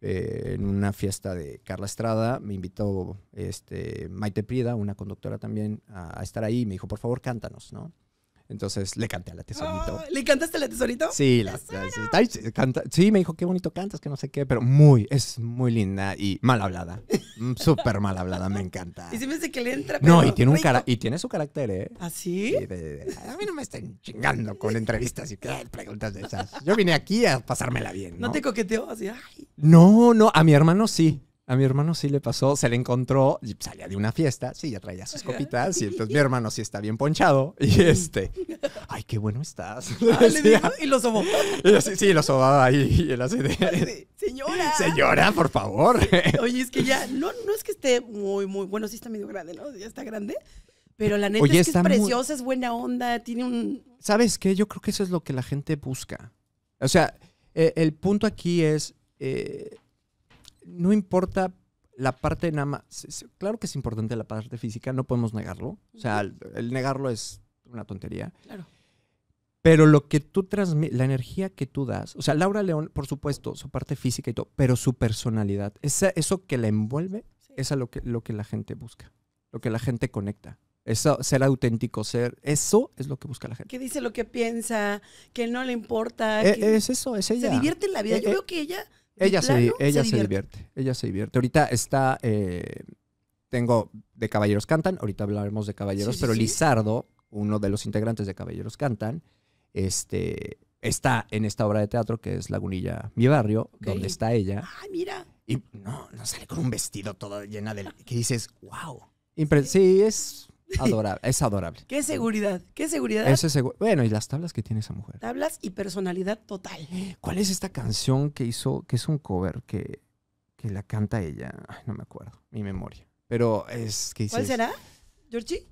[SPEAKER 2] eh, en una fiesta de Carla Estrada, me invitó este, Maite Prida, una conductora también, a, a estar ahí y me dijo, por favor, cántanos, ¿no? Entonces le canté a la tesorito. Ah, ¿Le cantaste a la tesorito? Sí, sí, me dijo, qué bonito cantas, que no sé qué, pero muy, es muy linda y mal hablada. Mm, *laughs* súper mal hablada, me encanta.
[SPEAKER 1] Y se me que le entra. no, y tiene, un cara,
[SPEAKER 2] y tiene su carácter, ¿eh? ¿Ah, sí? a
[SPEAKER 1] mí no me están chingando
[SPEAKER 2] con entrevistas y preguntas de esas. Yo vine aquí a pasármela bien. ¿No, ¿No te
[SPEAKER 1] coqueteó así?
[SPEAKER 2] No, no, a mi hermano sí. A mi hermano sí le pasó, se le encontró, salía de una fiesta, sí, ya traía sus copitas, y entonces mi hermano sí está bien ponchado, y este, ay, qué bueno estás. *laughs* Ah, *laughs* y lo sobó. sí, lo sobaba ahí, y él *laughs* Señora. Señora, por favor. Oye, es que ya,
[SPEAKER 1] no, no es que esté muy, muy, bueno, sí está medio grande, ¿no? Ya está grande, pero la neta es que es preciosa, es buena onda, tiene un...
[SPEAKER 2] ¿Sabes qué? Yo creo que eso es lo que la gente busca. O sea, e, el punto aquí es... Eh, no importa la parte nada más. Claro que es importante la parte física, no podemos negarlo. O sea, el, negarlo es una tontería. Claro. Pero lo que tú transmites, la energía que tú das, o sea, Laura León, por supuesto, su parte física y todo, pero su personalidad, esa, eso que la envuelve, eso es lo que, lo que la gente busca, lo que la gente conecta. Eso, ser auténtico, ser. Eso es lo que busca la gente.
[SPEAKER 1] Que dice lo que piensa, que no le importa. E, es eso, es ella. Se divierte en la vida. E, Yo creo veo que ella ella, se, ella se,
[SPEAKER 2] divierte. Ella se divierte. Ahorita está. Eh, tengo de Caballeros Cantan, ahorita hablaremos de Caballeros, pero Lizardo, uno de los integrantes de Caballeros Cantan, este, está en esta obra de teatro que es Lagunilla, mi barrio, donde está ella. Ah, mira. Y no, no sale con un vestido todo llena de. que dices, wow. sí, es Adorable, es adorable. ¿Qué
[SPEAKER 1] seguridad? ¿Qué seguridad?
[SPEAKER 2] bueno, y las tablas que tiene esa mujer. Tablas
[SPEAKER 1] y personalidad total.
[SPEAKER 2] ¿Cuál es esta canción que hizo, que es un cover, que, que la canta ella? Ay, no me acuerdo, mi memoria. Pero es que ¿Cuál será? ¿Georgie?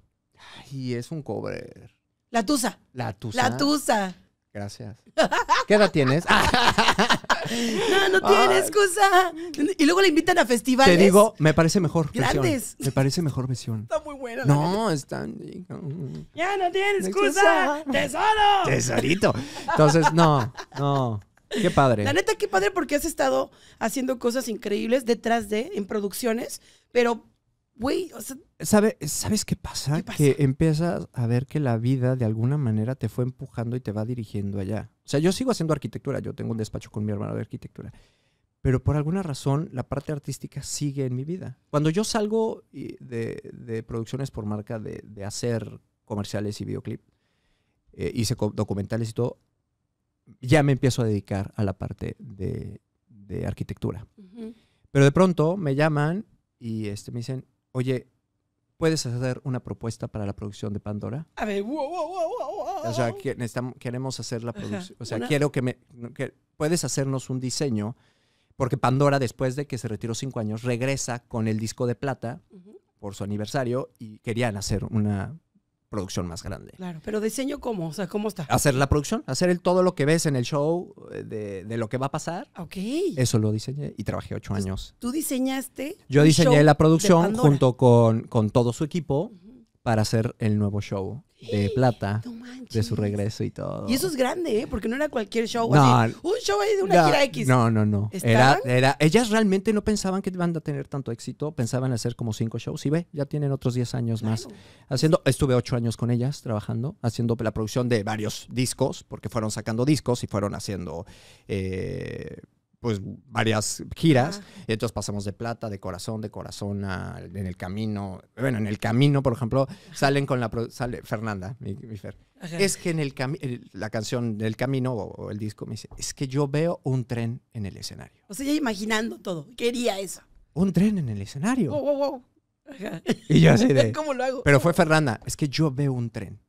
[SPEAKER 2] Ay, es un cover. La Tusa. La Tusa. La Tusa. Gracias. *laughs* ¿Qué edad tienes? *laughs* no, no tiene
[SPEAKER 1] excusa. Y luego la invitan a festivales. Te digo, me parece mejor. Grandes. Me
[SPEAKER 2] parece mejor versión. Está muy buena. no, está... Mm.
[SPEAKER 1] Ya no tiene excusa. Tesoro. Tesorito. Entonces, no,
[SPEAKER 2] no. Qué padre. La
[SPEAKER 1] neta, qué padre porque has estado haciendo cosas increíbles detrás de, en producciones, pero Güey,
[SPEAKER 2] ¿Sabes qué pasa? Que empiezas a ver que la vida de alguna manera te fue empujando y te va dirigiendo allá. O sea, yo sigo haciendo arquitectura, yo tengo un despacho con mi hermano de arquitectura, pero por alguna razón la parte artística sigue en mi vida. Cuando yo salgo de, producciones por marca, de, hacer comerciales y videoclip, eh, hice documentales y todo, ya me empiezo a dedicar a la parte de, arquitectura. Pero de pronto me llaman y este, me dicen, oye, ¿puedes hacer una propuesta para la producción de Pandora?
[SPEAKER 1] A ver, wow, wow, wow,
[SPEAKER 2] O sea, que queremos hacer la producción. O sea, quiero que me... puedes hacernos un diseño, porque Pandora, después de que se retiró cinco años, regresa con el disco de plata por su aniversario y querían hacer una producción más grande.
[SPEAKER 1] Claro, pero diseño cómo, o sea, ¿cómo está? Hacer
[SPEAKER 2] la producción, hacer el, todo lo que ves en el show, eh, de, de lo que va a pasar. Ok. Eso lo diseñé y trabajé ocho pues, años.
[SPEAKER 1] ¿Tú diseñaste? Yo diseñé la producción junto
[SPEAKER 2] con, con todo su equipo para hacer el nuevo show de plata de su regreso y todo. Y eso es
[SPEAKER 1] grande, ¿eh? Porque no era cualquier show. así, un show ahí de una gira X. No, no, no. Era, era, ellas
[SPEAKER 2] realmente no pensaban que iban a tener tanto éxito. Pensaban hacer como cinco shows. Y ve, ya tienen otros diez años más haciendo. Estuve ocho años con ellas trabajando, haciendo la producción de varios discos, porque fueron sacando discos y fueron haciendo eh, pues varias giras. Y entonces pasamos de plata, de corazón, de corazón a, en el camino. Bueno, en el camino, por ejemplo, salen con la sale Fernanda, mi, Fer. Es que en el, camino la canción del camino o, el disco me dice, es que yo veo un tren en el escenario.
[SPEAKER 1] O sea, ya imaginando todo, quería eso.
[SPEAKER 2] Un tren en el escenario. Wow,
[SPEAKER 1] wow, wow. Y yo así de, *laughs* ¿Cómo lo hago? Pero
[SPEAKER 2] fue Fernanda, es que yo veo un tren.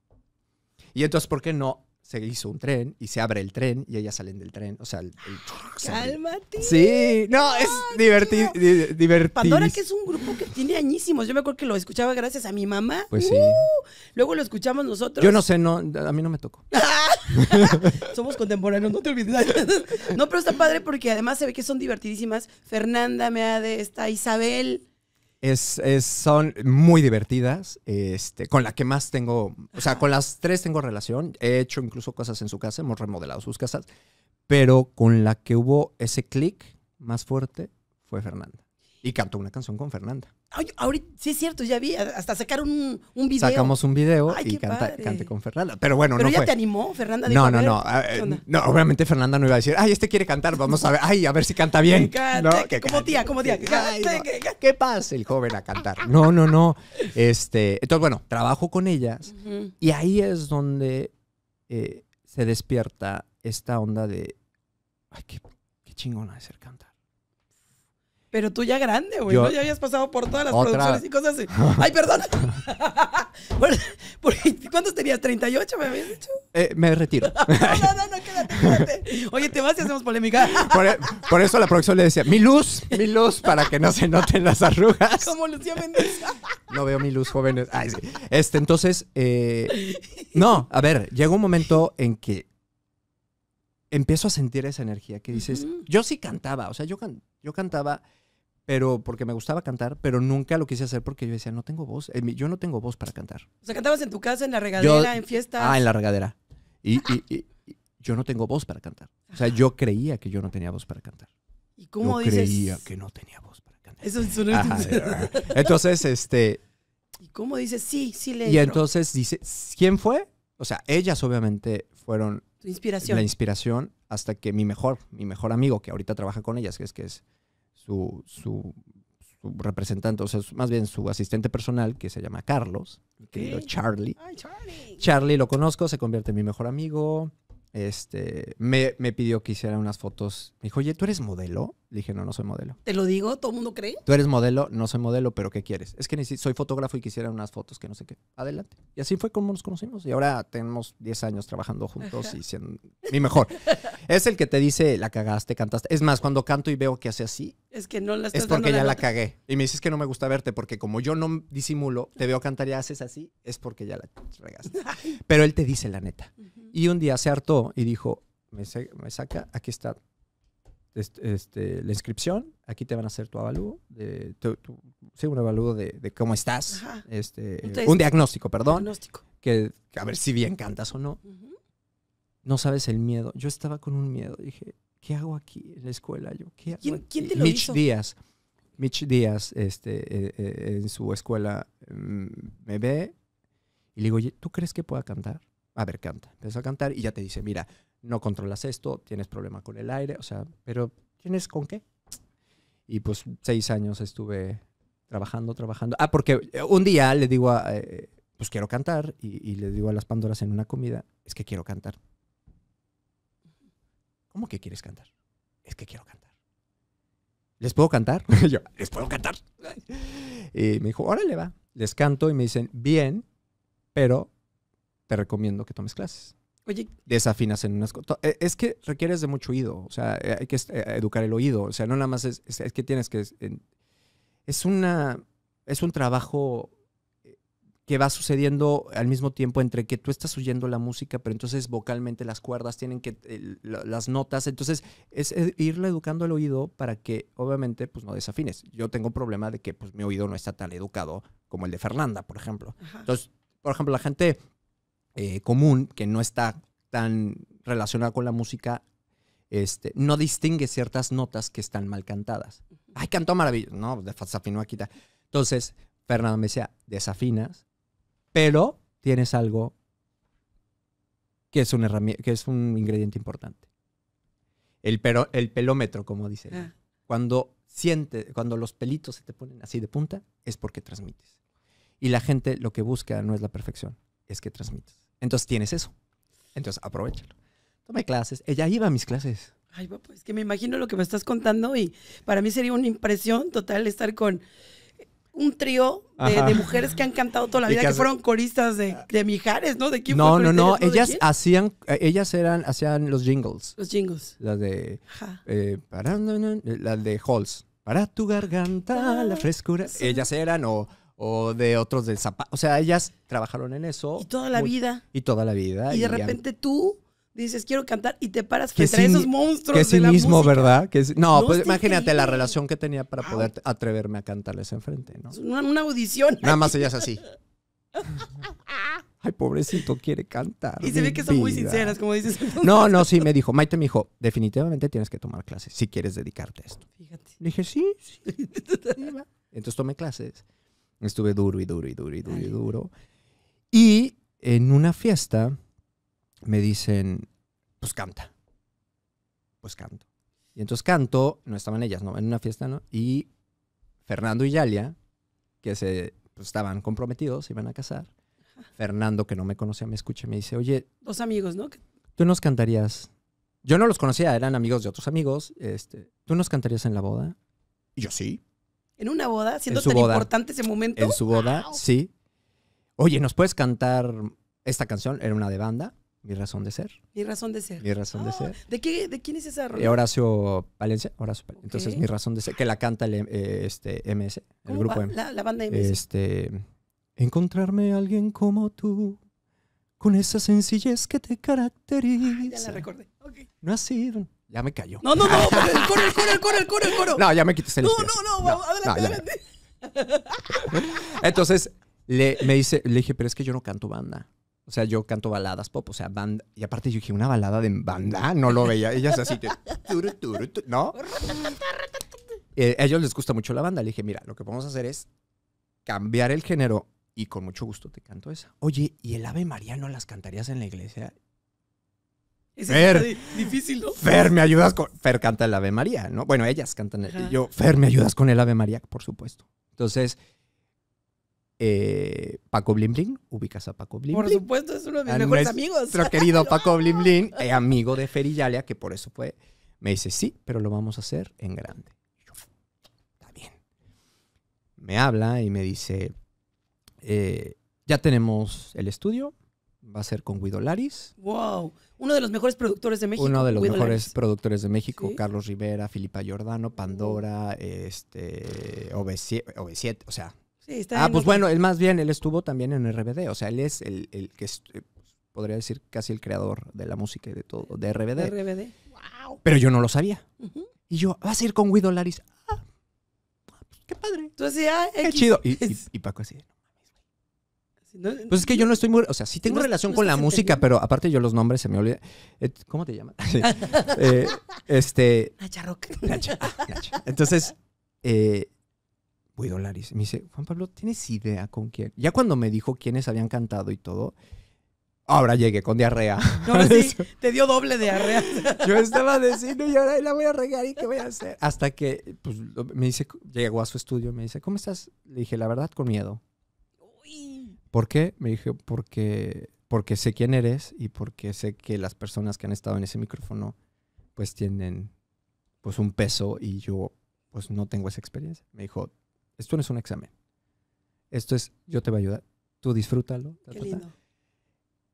[SPEAKER 2] Y entonces, ¿por qué no se hizo un tren y se abre el tren y ellas salen del tren. O sea, el. *gasps* ¡Cálmate!
[SPEAKER 1] Sí, no, es
[SPEAKER 2] divertido. Pandora, que
[SPEAKER 1] es un grupo que tiene añísimos. Yo me acuerdo que lo escuchaba gracias a mi mamá. Pues sí. Uh, luego lo escuchamos nosotros. Yo no sé, no,
[SPEAKER 2] a mí no me tocó. *laughs*
[SPEAKER 1] Somos contemporáneos, no te olvides. *laughs* no, pero está padre porque además se ve que son divertidísimas. Fernanda, de está Isabel.
[SPEAKER 2] Es, son muy divertidas, este, con la que más tengo, o sea, con las tres tengo relación, he hecho incluso cosas en su casa, hemos remodelado sus casas, pero con la que hubo ese clic más fuerte fue Fernanda. Y cantó una canción con Fernanda
[SPEAKER 1] ahorita, sí es cierto, ya vi, hasta sacaron un, video. Sacamos
[SPEAKER 2] un video y cante con Fernanda. Pero bueno, Pero ya te animó,
[SPEAKER 1] Fernanda. no, no, no.
[SPEAKER 2] Eh, no, obviamente Fernanda no iba a decir, "Ay, este quiere cantar, vamos a ver, ay, a ver si canta bien." Cante, como tía, como tía. ¿Qué pasa el joven a cantar? No, no, no. Este, entonces bueno, trabajo con ellas y ahí es donde eh, se despierta esta onda de ay, qué, qué chingona de ser cantar.
[SPEAKER 1] Pero tú ya grande, güey. ¿no? Ya habías pasado por todas las producciones y cosas así. ¡Ay, perdón! *laughs* ¿Cuántos tenías? ¿38 me habías dicho?
[SPEAKER 2] Eh, me retiro. *laughs* no,
[SPEAKER 1] no, no, quédate, quédate. Oye, te vas y hacemos polémica.
[SPEAKER 2] por, eso la producción le decía, mi luz, mi luz, para que no se noten las arrugas. *laughs* Como
[SPEAKER 1] Lucía Méndez.
[SPEAKER 2] no veo mi luz, jóvenes. Ay, Este, entonces, eh, no, a ver, llega un momento en que empiezo a sentir esa energía que dices, yo sí cantaba, o sea, yo, yo cantaba pero porque me gustaba cantar, pero nunca lo quise hacer porque yo decía, no tengo voz, eh, yo no tengo voz para cantar. O
[SPEAKER 1] sea, cantabas en tu casa, en la regadera, en fiestas. Ah, en la
[SPEAKER 2] regadera. Y, yo no tengo voz para cantar. O sea, yo creía que yo no tenía voz para cantar. ¿Y cómo yo dices? creía que no tenía voz
[SPEAKER 1] para cantar. Eso es una *laughs* Entonces, este... ¿Y cómo dices? Sí, sí le... Y entonces
[SPEAKER 2] dice, ¿quién fue? O sea, ellas obviamente fueron... inspiración. La inspiración hasta que mi mejor, mi mejor amigo, que ahorita trabaja con ellas, que es que es su, su, representante, o sea, más bien su asistente personal, que se llama Carlos, mi querido Charlie. Charlie. lo conozco, se convierte en mi mejor amigo. Este, me, me pidió que hiciera unas fotos. Me dijo, oye, ¿tú eres modelo? dije, no, no soy modelo. ¿Te
[SPEAKER 1] lo digo? ¿Todo el mundo cree?
[SPEAKER 2] Tú eres modelo, no soy modelo, pero ¿qué quieres? Es que soy fotógrafo y quisiera unas fotos que no sé qué. Adelante. Y así fue como nos conocimos. Y ahora tenemos 10 años trabajando juntos y siendo mi mejor. es el que te dice, la cagaste, cantaste. Es más, cuando canto y veo que hace así. Es que no Es porque ya la, cagué. Y me dices que no me gusta verte porque como yo no disimulo, te veo cantar y haces así, es porque ya la regaste. *laughs* pero él te dice la neta. Y un día se hartó y dijo, me saca, aquí está este, la inscripción, aquí te van a hacer tu avalúo, de, un avalúo de, cómo estás, este, un diagnóstico, perdón, Que, a ver si bien cantas o no. No sabes el miedo. Yo estaba con un miedo, dije, ¿qué hago aquí en la escuela? Yo, ¿Quién, te Mitch Díaz. Mitch Díaz, este, eh, eh, en su escuela, mm, me ve y le digo, ¿tú crees que pueda cantar? A ver, canta. Empezó a cantar y ya te dice, mira, no controlas esto, tienes problema con el aire, o sea, pero ¿tienes con qué? Y pues seis años estuve trabajando, trabajando. Ah, porque eh, un día le digo a, eh, pues quiero cantar, y, y le digo a las Pandoras en una comida, es que quiero cantar. ¿Cómo que quieres cantar? Es que quiero cantar. ¿Les puedo cantar? *laughs* yo, ¿les puedo cantar? *laughs* y me dijo, órale va. Les canto y me dicen, bien, pero te recomiendo que tomes clases. Oye, desafinas en unas cosas. E, es que requieres de mucho oído, o sea, e, hay que e, educar el oído, o sea, no nada más es, que tienes que... Es, una, es un trabajo eh, que va sucediendo al mismo tiempo entre que tú estás oyendo la música, pero entonces vocalmente las cuerdas tienen que, las notas, entonces es irle educando el oído para que obviamente pues no desafines. Yo tengo un problema de que pues mi oído no está tan educado como el de Fernanda, por ejemplo. Entonces, por ejemplo, la gente eh, común, que no está tan relacionada con la música, este, no distingue ciertas notas que están mal cantadas. ¡Ay, cantó maravilloso! No, desafinó aquí. Entonces, Fernando me decía, desafinas, pero tienes algo que es, una que es un ingrediente importante. El, el pelómetro, como dice. Ah. Cuando siente, cuando los pelitos se te ponen así de punta, es porque transmites. Y la gente lo que busca no es la perfección, es que transmites. Entonces tienes eso. Entonces aprovechalo. tome clases. Ella iba a mis clases.
[SPEAKER 1] Ay, pues que me imagino lo que me estás contando y para mí sería una impresión total estar con un trío de, mujeres que han cantado toda la vida, que, fueron coristas de, de Mijares, ¿no? ¿De No, no, no, ellas
[SPEAKER 2] hacían, eh, ellas eran, hacían los jingles. Los jingles. Las de, eh, para, las de Halls. Para tu garganta, la frescura. Ellas eran o o de otros de zapato. O sea, ellas trabajaron en eso. Y toda la vida. Y toda la vida. Y, de repente
[SPEAKER 1] tú dices, quiero cantar, y te paras que es esos monstruos. Que es el mismo, ¿verdad? Que no, pues imagínate la
[SPEAKER 2] relación que tenía para poder atreverme a cantarles enfrente, ¿no? Una, audición. Nada más ellas así. *laughs* Ay, pobrecito, quiere cantar. Y se ve que son muy sinceras, como dices. No, no, sí, me dijo. Maite me dijo, definitivamente tienes que tomar clases si quieres dedicarte a esto. Fíjate. Le dije, sí, sí. *laughs* Entonces tomé clases. Estuve duro y duro y duro y duro y duro. Y en una fiesta me dicen, pues canta. Pues canto. Y entonces canto, no estaban ellas, ¿no? En una fiesta, ¿no? Y Fernando y Yalia, que se pues, estaban comprometidos, se iban a casar. Fernando, que no me conocía, me escucha y me dice, oye.
[SPEAKER 1] Dos amigos, ¿no?
[SPEAKER 2] Tú nos cantarías. Yo no los conocía, eran amigos de otros amigos. Este, ¿Tú nos cantarías en la boda? Y yo sí
[SPEAKER 1] en una boda, siendo tan importante ese momento. En su
[SPEAKER 2] boda, sí. Oye, ¿nos puedes cantar esta canción? Era una de banda. Mi razón de ser.
[SPEAKER 1] Mi razón de ser. Mi
[SPEAKER 2] razón de ser. Ah,
[SPEAKER 1] ¿De, quién es esa rola? Eh,
[SPEAKER 2] Horacio Palencia. Horacio Palencia. Entonces, mi razón de ser, que la canta el eh, este, MS, el grupo La, banda MS. Este, encontrarme a alguien como tú, con esa sencillez que te caracteriza. ya la recordé. No ha sido ya me cayó. No, no, no, corre *laughs* corre el coro, el No, ya me quites el No, no, no, no, adelante, adelante. *laughs* Entonces, le, me dice, le dije, pero es que yo no canto banda. O sea, yo canto baladas pop, o sea, banda. Y aparte yo dije, una balada de banda, no lo veía. Ellas así ¿no? Eh, a ellos les gusta mucho la banda. Le dije, mira, lo que vamos a hacer es cambiar el género y con mucho gusto te canto esa. Oye, ¿y el Ave María no las cantarías en la iglesia?
[SPEAKER 1] Fer, difícil, ¿no? Fer, me ayudas
[SPEAKER 2] con. Fer canta el Ave María, ¿no? Bueno, ellas cantan. El... Yo, Fer, me ayudas con el Ave María, por supuesto. Entonces, eh, Paco Blim ubicas a Paco Blim Por supuesto, es uno de mis mejores amigos. Nuestro querido *laughs* Paco Blim eh, amigo de Fer y Yalia, que por eso fue. Me dice, sí, pero lo vamos a hacer en grande. está bien. Me habla y me dice, eh, ya tenemos el estudio, va a ser con Guido Laris.
[SPEAKER 1] ¡Wow! uno de los mejores productores de México. Uno de los mejores
[SPEAKER 2] productores de México, Carlos Rivera, Filipa Giordano, uh. Pandora, este, OV7, o sea. Sí, está ah, pues bueno, él más bien, él estuvo también en RBD, o sea, él es el, el que, eh, podría decir, casi el creador de la música y de todo, de RBD. De RBD, Pero yo no lo sabía. Y yo, ah, vas a ir con Guido Laris. Ah, ah pues qué padre. Entonces, ah, qué chido. y, y *laughs* Paco así, pues es que yo no estoy muy. O sea, sí tengo relación con la música, pero aparte yo los nombres se me olvidan. Eh, ¿Cómo te llaman? *laughs* Eh, este. Nacha Rock. Ah, Nacha, Entonces, eh, a y me dice: Juan Pablo, ¿tienes idea con quién? Ya cuando me dijo quiénes habían cantado y todo. Ahora llegué con diarrea. No, sí, *laughs*
[SPEAKER 1] te dio doble diarrea. *laughs* Yo estaba
[SPEAKER 2] diciendo, y ahora la voy a regar, ¿y qué voy a hacer? Hasta que pues, me dice, llegó a su estudio, me dice, ¿cómo estás? Le dije, la verdad, con miedo. Uy. ¿Por qué? Me dijo, porque, porque sé quién eres y porque sé que las personas que han estado en ese micrófono pues tienen pues un peso y yo pues no tengo esa experiencia. Me dijo, esto no es un examen. Esto es, yo te voy a ayudar. Tú disfrútalo. Qué lindo.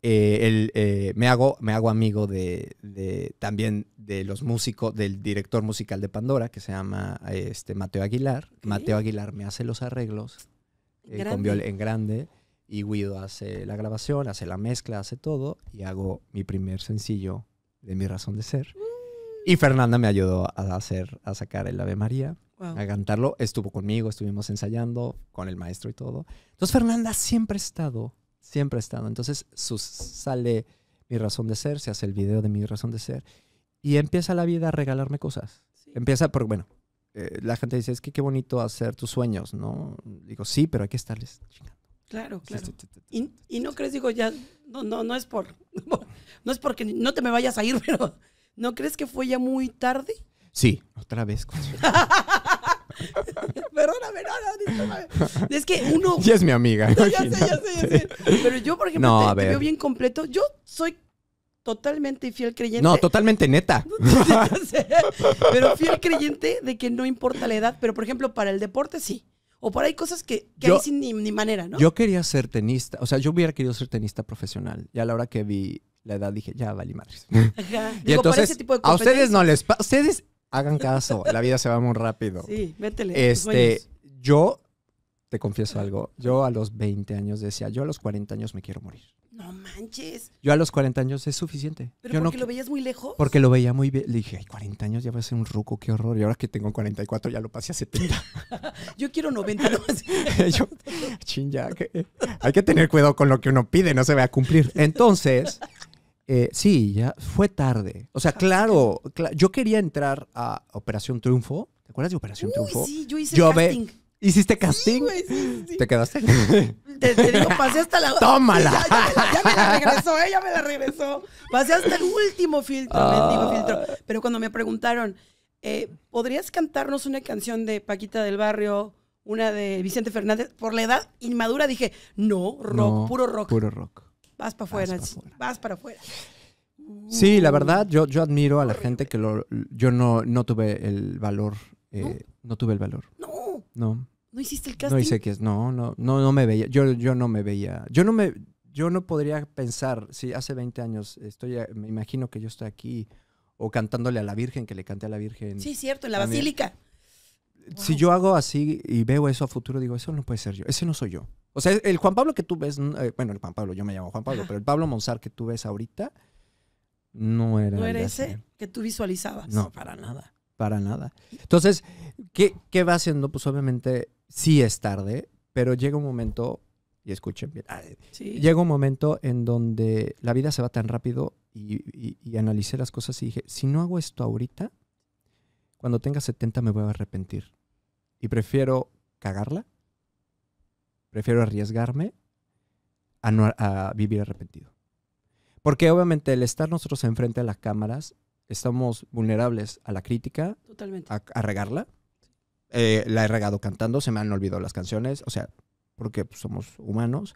[SPEAKER 2] Eh, eh, me, hago, me hago amigo de, también de los músicos, del director musical de Pandora, que se llama este, Mateo Aguilar. Mateo Aguilar me hace los arreglos eh, en grande. Y Guido hace la grabación, hace la mezcla, hace todo. Y hago mi primer sencillo de Mi Razón de Ser. Y Fernanda me ayudó a, hacer, a sacar el Ave María, a cantarlo. Estuvo conmigo, estuvimos ensayando con el maestro y todo. Entonces Fernanda siempre ha estado, siempre ha estado. Entonces sus, sale Mi Razón de Ser, se hace el video de Mi Razón de Ser. Y empieza la vida a regalarme cosas. Empieza, por, bueno, eh, la gente dice, es que qué bonito hacer tus sueños, ¿no? Digo, sí, pero hay que estarles chingando.
[SPEAKER 1] Claro, claro. Y, no crees, digo, ya, no, no, no es por, *laughs* no es porque no te me vayas a ir, *laughs* pero ¿no crees que fue ya muy tarde?
[SPEAKER 2] Sí, otra vez.
[SPEAKER 1] *laughs* perdóname, no, Es que uno. Ya es mi amiga. ya sé, ya sé, ya sé. Pero yo, por ejemplo, te, veo bien completo. Yo soy totalmente fiel creyente. No,
[SPEAKER 2] totalmente neta.
[SPEAKER 1] pero fiel creyente de que no importa la edad. Pero, por ejemplo, para el deporte sí. O por ahí cosas que, que hay sin ni, manera, ¿no? Yo
[SPEAKER 2] quería ser tenista. O sea, yo hubiera querido ser tenista profesional. ya a la hora que vi la edad dije, ya, vale madres. *laughs* y entonces, a ustedes no les... Ustedes hagan caso. la vida se va muy rápido. Sí, métele. Este, yo... Te confieso algo. Yo a los 20 años decía, yo a los 40 años me quiero morir.
[SPEAKER 1] No manches.
[SPEAKER 2] Yo a los 40 años es suficiente. ¿Pero porque lo veías muy lejos? Porque lo veía muy bien. Le dije, ay, 40 años ya va a ser un ruco, qué horror. Y ahora que tengo 44 ya lo pasé a 70. *laughs*
[SPEAKER 1] yo quiero 90 *laughs* yo,
[SPEAKER 2] chin, ya, eh, hay que tener cuidado con lo que uno pide, no se va a cumplir. Entonces, eh, sí, ya fue tarde. O sea, claro, yo quería entrar a Operación Triunfo. ¿Te acuerdas de Operación Triunfo? Sí,
[SPEAKER 1] yo hice casting.
[SPEAKER 2] ¿Hiciste casting? ¿Te quedaste? *laughs* Te, digo, pasé hasta la. *laughs* ¡Tómala! Ya, me la regresó,
[SPEAKER 1] ella eh, me la regresó. Pasé hasta el último filtro, ah. filtro. Pero cuando me preguntaron, eh, ¿podrías cantarnos una canción de Paquita del Barrio, una de Vicente Fernández? Por la edad inmadura dije, no, rock, puro rock. Puro rock. Vas para afuera, vas para afuera.
[SPEAKER 2] Sí, la verdad, yo, yo admiro a la gente que lo, yo no, no tuve el valor. Eh, ¿No? no tuve el valor. No, no. No. hiciste el casting. No hice que no, no, no, no me veía. Yo, yo no me veía. Yo no me, yo no podría pensar si hace 20 años estoy, eh, me imagino que yo estoy aquí o cantándole a la Virgen, que le cante a la Virgen. Sí, cierto, en la basílica. Si yo hago así y veo eso a futuro, digo, eso no puede ser yo, ese no soy yo. O sea, el Juan Pablo que tú ves, eh, bueno, el Juan Pablo, yo me llamo Juan Pablo, pero el Pablo Monzar que tú ves ahorita, no era. No era ese
[SPEAKER 1] que tú visualizabas. No, para nada.
[SPEAKER 2] Para nada. Entonces, ¿qué, qué va haciendo? Pues obviamente sí es tarde, pero llega un momento, y escuchen bien, llega un momento en donde la vida se va tan rápido y, analicé las cosas y dije, si no hago esto ahorita, cuando tenga 70 me voy a arrepentir. Y prefiero cagarla, prefiero arriesgarme a, no, a vivir arrepentido. Porque obviamente el estar nosotros enfrente a las cámaras estamos vulnerables a la crítica, A, regarla. Eh, la he regado cantando, se me han olvidado las canciones, o sea, porque pues, somos humanos,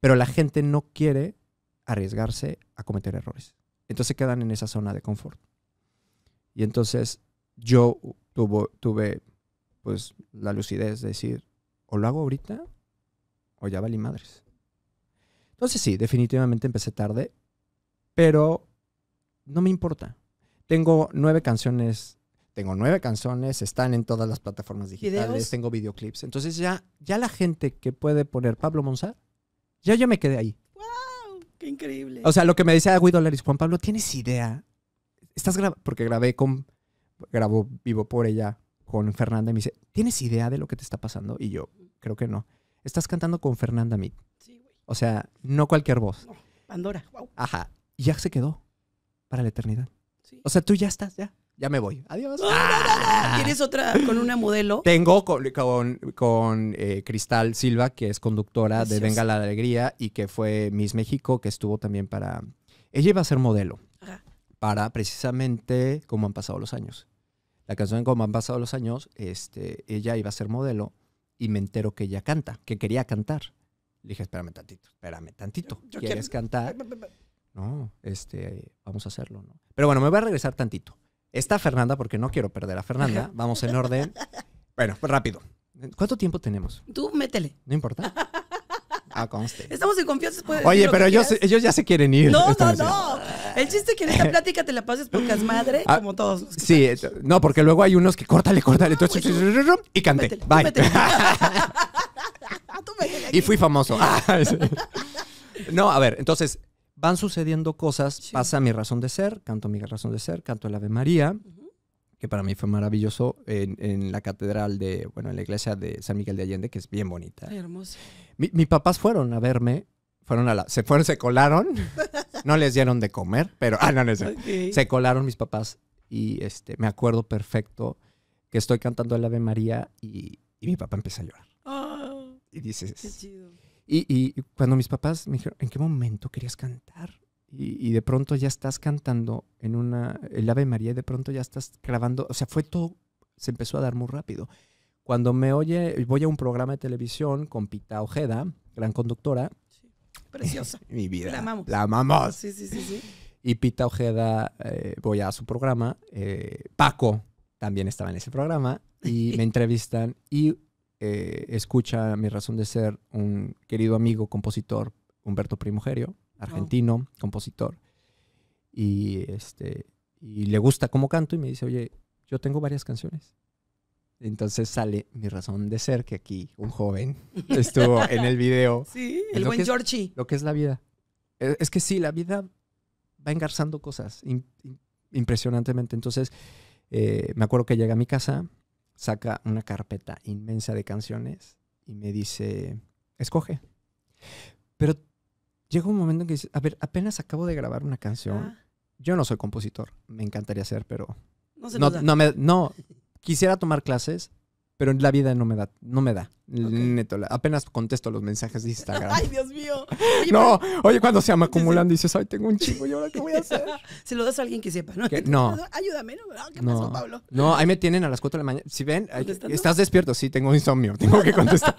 [SPEAKER 2] pero la gente no quiere arriesgarse a cometer errores. Entonces quedan en esa zona de confort. Y entonces yo tuvo, tuve pues la lucidez de decir, o lo hago ahorita o ya valí madres. Entonces sí, definitivamente empecé tarde, pero no me importa. Tengo nueve canciones. Tengo nueve canciones, están en todas las plataformas digitales, tengo videoclips. Entonces ya, ya la gente que puede poner Pablo Monza, ya yo me quedé ahí. ¡Wow!
[SPEAKER 1] ¡Qué increíble! O sea, lo que me
[SPEAKER 2] decía Guido Laris, Juan Pablo, ¿tienes idea? Estás porque grabé con, grabo Vivo por ella con Fernanda y me dice, ¿tienes idea de lo que te está pasando? Y yo, creo que no. Estás cantando con Fernanda Mead. Sí, güey. O sea, no cualquier voz. Pandora, wow. Ajá. Y ya se quedó para la eternidad. O sea, tú ya estás, ya. Ya me voy. Adiós.
[SPEAKER 1] Ah. Ah. ¿Quieres otra con una modelo? Tengo
[SPEAKER 2] con, eh, Cristal Silva, que es conductora de Venga la Alegría y que fue Miss México, que estuvo también para. Ella iba a ser modelo para precisamente cómo han pasado los años. La canción Como han pasado los años, este, ella iba a ser modelo y me entero que ella canta, que quería cantar. Le dije, espérame tantito, espérame tantito. ¿Quieres cantar? no, este, vamos a hacerlo, ¿no? Pero bueno, me voy a regresar tantito. Está Fernanda, porque no quiero perder a Fernanda. *laughs* Vamos en orden. Bueno, pues rápido. ¿Cuánto tiempo tenemos?
[SPEAKER 1] Tú métele.
[SPEAKER 2] No importa. *laughs* Ah, conste. Estamos en
[SPEAKER 1] confianza. Oye, pero ellos, ya
[SPEAKER 2] se quieren ir. No, no, no.
[SPEAKER 1] El chiste es que en esta plática te la pases por madre, ah, como todos.
[SPEAKER 2] sí, eh, no, porque luego hay unos que cortale cortale ah, y canté. Bye. *laughs* Tú métele. y fui famoso. Ah, no, a ver, entonces, van sucediendo cosas, pasa mi razón de ser, canto mi razón de ser, canto el Ave María, que para mí fue maravilloso, en, la catedral de, bueno, en la iglesia de San Miguel de Allende, que es bien bonita. hermoso. mis papás fueron a verme, fueron a la, se fueron, se colaron, *laughs* no les dieron de comer, pero, ah, no, no, no se colaron mis papás y este, me acuerdo perfecto que estoy cantando el Ave María y, mi papá empieza a llorar. Ah. y dices, y, cuando mis papás me dijeron, ¿en qué momento querías cantar? Y, de pronto ya estás cantando en una, el Ave María, y de pronto ya estás grabando, o sea, fue todo, se empezó a dar muy rápido. Cuando me oye, voy a un programa de televisión con Pita Ojeda, gran conductora. preciosa. *laughs* Mi vida. La amamos. La mamá, Sí, sí, sí. Y Pita Ojeda, eh, voy a su programa. Eh, Paco también estaba en ese programa y me entrevistan. Y eh, escucha Mi Razón de Ser un querido amigo compositor, Humberto Primogerio, oh. argentino, compositor. Y, este, y le gusta cómo canto y me dice, oye, yo tengo varias canciones. Entonces sale mi razón de ser, que aquí un joven *laughs* estuvo en el video. Sí, el buen Georgie. Lo que es la vida. E, es, que sí, la vida va engarzando cosas impresionantemente. Entonces, eh, me acuerdo que llega a mi casa, saca una carpeta inmensa de canciones y me dice, escoge. Pero llega un momento en que dice, a ver, apenas acabo de grabar una canción. Ah. Yo no soy compositor, me encantaría ser, pero... No, no, quisiera tomar clases, pero la vida no me da, no me da. Neto, apenas contesto los mensajes de Instagram. *laughs* ay,
[SPEAKER 1] Dios mío. no, oye,
[SPEAKER 2] cuando se me acumulan dices, ay, tengo un chingo, ¿y ahora qué
[SPEAKER 1] voy a hacer? *laughs* se lo das a alguien que sepa, ¿no? *laughs* No. Ayúdame, ¿no?
[SPEAKER 2] Ah, ¿Qué pasó, Pablo? No, ahí me tienen a las 4 de la mañana. Si ven, estás despierto, sí, tengo insomnio, tengo que contestar.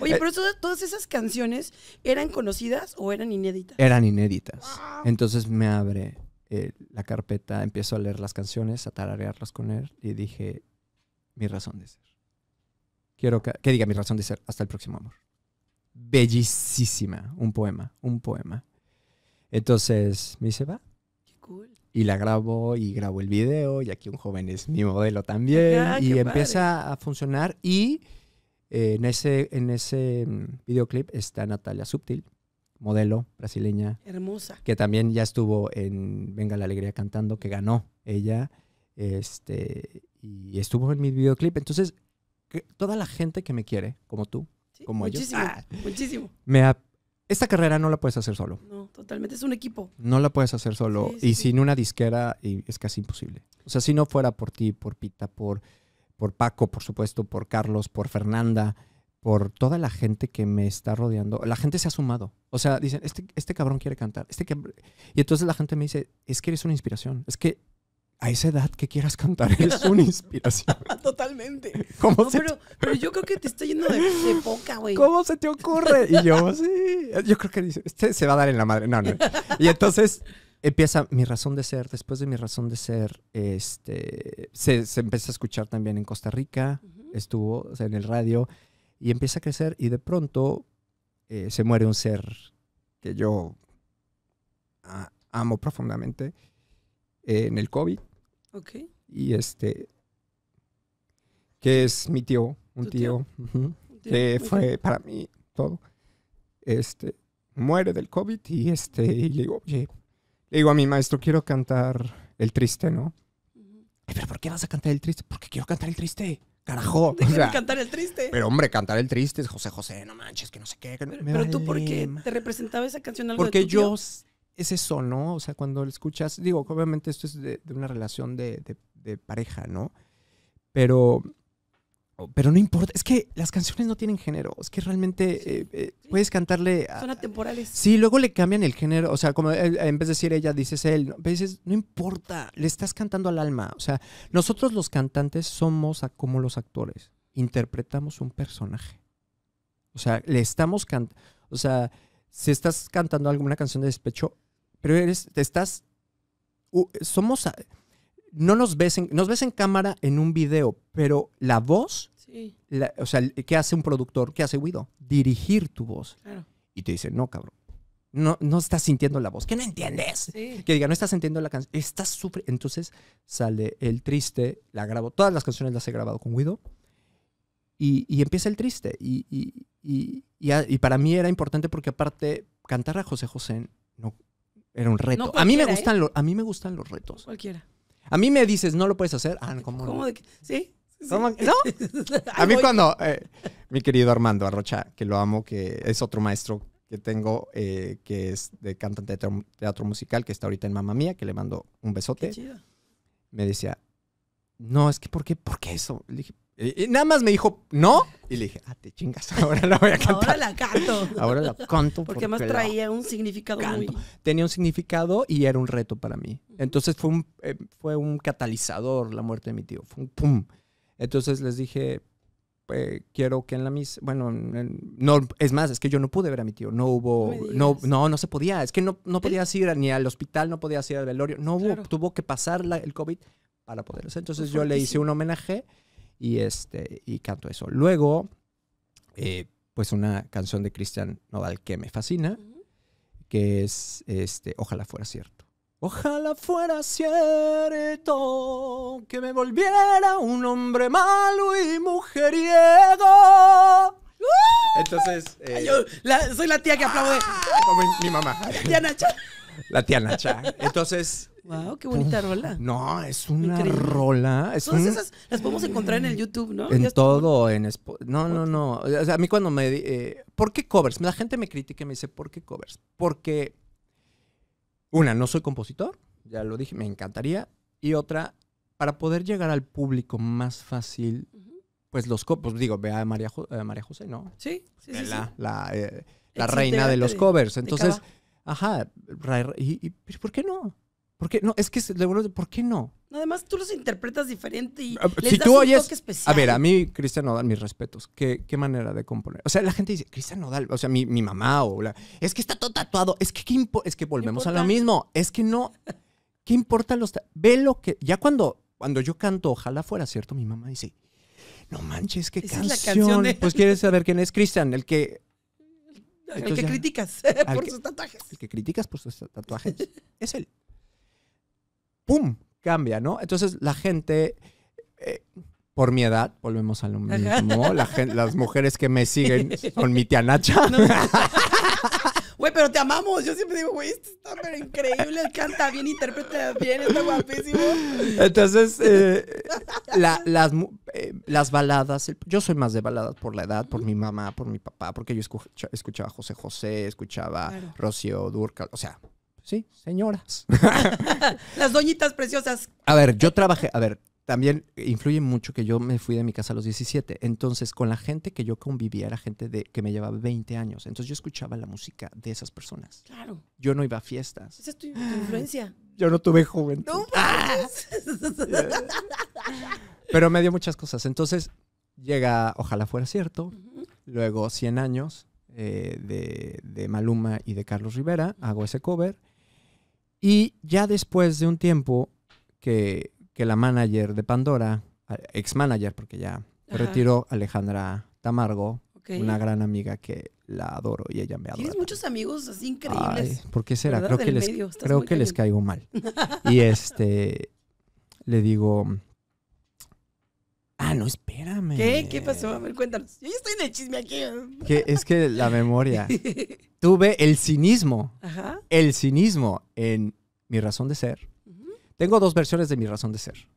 [SPEAKER 1] oye, eh, pero todas, esas canciones eran conocidas o eran inéditas?
[SPEAKER 2] Eran inéditas. Entonces me abre eh, la carpeta, empiezo a leer las canciones, a tararearlas con él y dije, mi razón de ser. Quiero que, diga mi razón de ser. Hasta el próximo amor. Bellísima. Un poema, un poema. Entonces me dice, va. Qué cool. Y la grabo y grabo el video y aquí un joven es mi modelo también. Ah, y empieza a funcionar y eh, en, ese, en ese mm, videoclip está Natalia Subtil, modelo brasileña. Hermosa. Que también ya estuvo en Venga la Alegría cantando, que ganó ella. Este, y estuvo en mi videoclip. Entonces toda la gente que me quiere, como tú, como yo, ellos. Muchísimo, ah, me esta carrera no la puedes hacer solo.
[SPEAKER 1] No, totalmente, es un equipo.
[SPEAKER 2] No la puedes hacer solo y sin una disquera es casi imposible. O sea, si no fuera por ti, por Pita, por, por Paco, por supuesto, por Carlos, por Fernanda, por toda la gente que me está rodeando. La gente se ha sumado. O sea, dicen, este, este cabrón quiere cantar. Este Y entonces la gente me dice, es que eres una inspiración. Es que a esa edad que quieras cantar *laughs* es una inspiración. *laughs* Totalmente.
[SPEAKER 1] pero, yo creo que te está yendo de, poca, güey. ¿Cómo se te ocurre? Y yo, sí.
[SPEAKER 2] Yo creo que dice, este se va a dar en la madre. No, no. Y entonces empieza mi razón de ser. Después de mi razón de ser, este, se, empieza a escuchar también en Costa Rica. Estuvo en el radio. Y empieza a crecer. Y de pronto eh, se muere un ser que yo amo profundamente. Eh, en el COVID y este, que es mi tío, un tío, que fue para mí todo. Este, muere del COVID y este, y le digo, oye, le digo a mi maestro, quiero cantar el triste, ¿no? Pero ¿por qué vas a cantar el triste? Porque quiero cantar el triste carajo. *laughs* O cantar el triste. Pero hombre, cantar el triste es José José, no manches, que no sé qué. pero, tú, ¿por qué te
[SPEAKER 1] representaba esa canción algo Porque de yo
[SPEAKER 2] es eso, ¿no? O sea, cuando lo escuchas, digo, obviamente esto es de, una relación de, pareja, ¿no? Pero, pero no importa, es que las canciones no tienen género, es que realmente eh, eh, puedes cantarle... A, Son atemporales. Sí, luego le cambian el género, o sea, como en vez de decir ella, dices él, ¿no? dices, no importa, le estás cantando al alma, o sea, nosotros los cantantes somos como los actores, interpretamos un personaje. O sea, le estamos cantando, o sea, si estás cantando alguna canción de despecho, pero eres, te estás, somos, no nos ves, en, nos ves en cámara en un video, pero la voz, sí. o sea, ¿qué hace un productor? ¿Qué hace Guido? Dirigir tu voz. Claro. Y te dice, no, cabrón. No, no estás sintiendo la voz. ¿Qué no entiendes? Que diga, no estás sintiendo la canción. Estás sufriendo. Entonces sale el triste, la grabo. Todas las canciones las he grabado con Guido. Y, empieza el triste. Y, y, para mí era importante porque aparte cantar a José José no, era un reto. a, mí me ¿eh? gustan a mí me gustan los retos. Cualquiera. A mí me dices, no lo puedes hacer. Ah, ¿cómo, ¿Cómo De
[SPEAKER 1] que, ¿Sí? sí. ¿No? *laughs*
[SPEAKER 2] a mí cuando eh, mi querido Armando Arrocha, que lo amo, que es otro maestro que tengo, eh, que es de cantante de teatro, musical, que está ahorita en mamá Mía, que le mando un besote. Me decía, no, es que ¿por qué? ¿Por qué eso? Le dije, y, nada más me dijo, no. Y le dije, ah, te chingas, *laughs* ahora la voy a cantar. Ahora la canto. Ahora la canto. Porque, además traía un significado muy... Tenía un significado y era un reto para mí. Entonces fue un, eh, fue un catalizador la muerte de mi tío. Fue un pum. Entonces les dije, eh, quiero que en la misa, bueno, no, es más, es que yo no pude ver a mi tío, no hubo, no, no, no se podía, es que no, no podías ir ni al hospital, no podías ir al velorio, no hubo, tuvo que pasar el COVID para poder Entonces pues yo le hice un homenaje y, este, y canto eso. Luego, eh, pues una canción de Cristian Nodal que me fascina, que es este, Ojalá fuera cierto. Ojalá fuera cierto que me volviera un hombre malo y mujeriego. Entonces. Eh, yo
[SPEAKER 1] soy la tía que aplaude. Como mi, mi mamá. La tía Nacha.
[SPEAKER 2] La tía Nacha. Entonces,
[SPEAKER 1] Wow, qué bonita rola.
[SPEAKER 2] No, es una rola. Todas esas las podemos encontrar en el YouTube, ¿no? En todo, en No, no, no. a mí cuando me eh, ¿por qué covers? La gente me critica y me dice, ¿por qué covers? Porque una, no soy compositor, ya lo dije, me encantaría. Y otra, para poder llegar al público más fácil, pues los Pues digo, vea a María, José, ¿no? Sí, sí, sí. La, eh, reina de los covers. Entonces, ajá, y, ¿por qué no? ¿Por qué? No, es que le vuelvo ¿por qué no?
[SPEAKER 1] Además, tú los interpretas diferente y ah, les das tú un toque especial. A ver, a
[SPEAKER 2] mí, Cristian Nodal, mis respetos. ¿Qué, manera de componer? O sea, la gente dice, Cristian Nodal, o sea, mi, mamá o la. Es que está todo tatuado. Es que, ¿qué es que volvemos a lo mismo. Es que no. ¿Qué importa los. Ve lo que. Ya cuando, cuando yo canto, ojalá fuera cierto, mi mamá dice, no manches, qué canción. Pues quieres saber quién es Cristian, el que
[SPEAKER 1] el que criticas por sus tatuajes.
[SPEAKER 2] El que criticas por sus tatuajes es él. ¡pum!, cambia, ¿no? Entonces la gente, eh, por mi edad, volvemos al mismo, las mujeres que me siguen con *laughs* mi tianacha.
[SPEAKER 1] Güey, pero te amamos. Yo siempre digo, güey, esto está increíble, canta bien, interpreta bien, está guapísimo. Entonces, eh, las,
[SPEAKER 2] eh, las baladas, yo soy más de baladas por la edad, por mi mamá, por mi papá, porque yo escuchaba José José, escuchaba Rocío Durcal, o sea, Sí, señoras.
[SPEAKER 1] *laughs* Las doñitas preciosas.
[SPEAKER 2] A ver, yo trabajé, a ver, también influye mucho que yo me fui de mi casa a los 17. Entonces, con la gente que yo convivía era gente de, que me llevaba 20 años. Entonces, yo escuchaba la música de esas personas. Claro. Yo no iba a fiestas. Esa
[SPEAKER 1] es tu, influencia. *gasps*
[SPEAKER 2] Yo no tuve juventud. Ah. Pero me dio muchas cosas. Entonces, llega, ojalá fuera cierto. Luego, 100 años eh, de, Maluma y de Carlos Rivera. Hago ese cover y ya después de un tiempo que, la manager de Pandora, ex manager, porque ya retiró Alejandra Tamargo, una gran amiga que la adoro y ella me adora. Tienes
[SPEAKER 1] muchos amigos así increíbles. ¿Por qué será? Creo, que, les, creo que les caigo mal. *laughs* Y
[SPEAKER 2] este, le digo, Ah, no, espérame. ¿Qué?
[SPEAKER 1] ¿Qué pasó? A ver, cuéntanos. Yo estoy en el chisme aquí.
[SPEAKER 2] es que la memoria. *laughs* Tuve el cinismo. Ajá. El cinismo en mi razón de ser. Tengo dos versiones de mi razón de ser.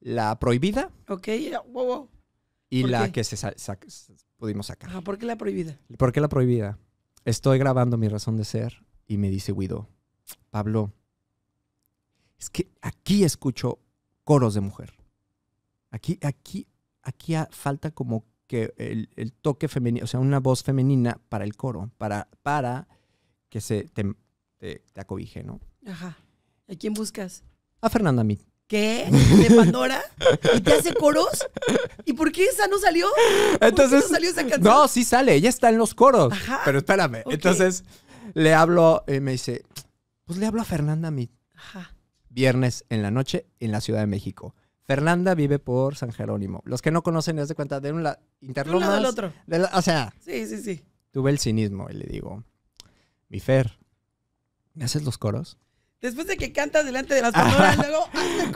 [SPEAKER 2] La prohibida.
[SPEAKER 1] Ok, wow,
[SPEAKER 2] Y la que se pudimos sacar.
[SPEAKER 1] Ah, ¿por qué la prohibida?
[SPEAKER 2] ¿Por qué la prohibida? Estoy grabando mi razón de ser y me dice Guido, Pablo, es que aquí escucho coros de mujer. Aquí, aquí, aquí falta como que el, toque femenino, o sea, una voz femenina para el coro, para, para que se te, te, acobije, ¿no?
[SPEAKER 1] Ajá. ¿A quién buscas?
[SPEAKER 2] A Fernanda Mit. ¿Qué? *laughs* ¿De Pandora? ¿Y te hace coros?
[SPEAKER 1] ¿Y por qué esa no salió?
[SPEAKER 2] entonces, no sí sale, ella está en los coros. Ajá. Pero espérame. Entonces le hablo eh, me dice, pues le hablo a Fernanda Mit. Ajá. Viernes en la noche en la Ciudad de México. Fernanda vive por San Jerónimo. Los que no conocen, es de cuenta, de un lado, Interlomas. al otro. o sea.
[SPEAKER 1] Sí, sí, sí.
[SPEAKER 2] Tuve el cinismo y le digo, mi Fer, ¿me haces los coros?
[SPEAKER 1] Después de que cantas delante de las personas, luego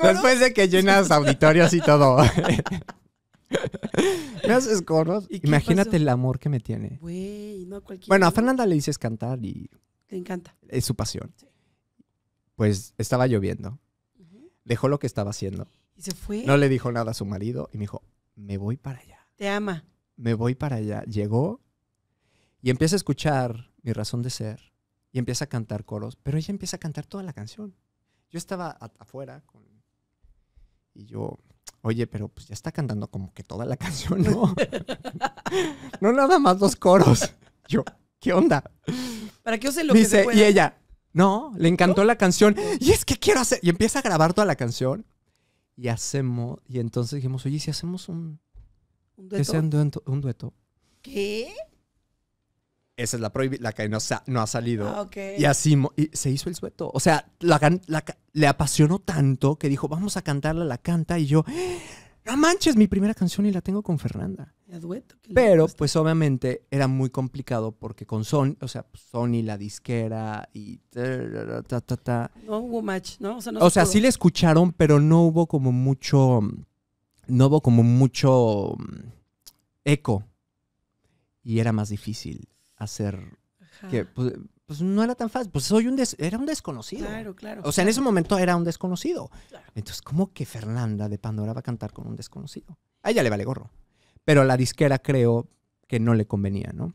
[SPEAKER 2] Después de que llenas *laughs* auditorios y todo. *laughs* ¿Me haces coros? Imagínate el amor que me tiene. Bueno, a Fernanda le dices cantar y... Le encanta. Es su pasión. Pues estaba lloviendo. Dejó lo que estaba haciendo se fue? No le dijo nada a su marido y me dijo, me voy para allá. Te ama. Me voy para allá. Llegó y empieza a escuchar mi razón de ser y empieza a cantar coros, pero ella empieza a cantar toda la canción. Yo estaba afuera y yo, oye, pero pues ya está cantando como que toda la *laughs* canción, ¿no? no nada más los coros. Yo, ¿qué onda?
[SPEAKER 1] Para qué yo lo Dice, Y ella,
[SPEAKER 2] no, le encantó la canción. Y es que quiero hacer. Y empieza a grabar toda la canción y hacemos, y entonces dijimos, oye, si hacemos un... ¿Un dueto? un dueto. ¿Qué? Esa es la, la que no, ha salido. Ah, y así y se hizo el dueto. O sea, la, le apasionó tanto que dijo, vamos a cantarla, la canta, y yo no manches, mi primera canción y la tengo con Fernanda. dueto. Pero, pues obviamente era muy complicado porque con Sony, o sea, pues, Sony, la disquera y.
[SPEAKER 1] No hubo match, ¿no? O sea, no o sí la
[SPEAKER 2] escucharon, pero no hubo como mucho. No hubo como mucho mm, eco. Y era más difícil hacer. Que, pues, pues no era tan fácil. Pues soy un era un desconocido. Claro, claro. O sea, en ese momento era un desconocido. Entonces, ¿cómo que Fernanda de Pandora va a cantar con un desconocido? A ella le vale gorro. Pero la disquera creo que no le convenía, ¿no?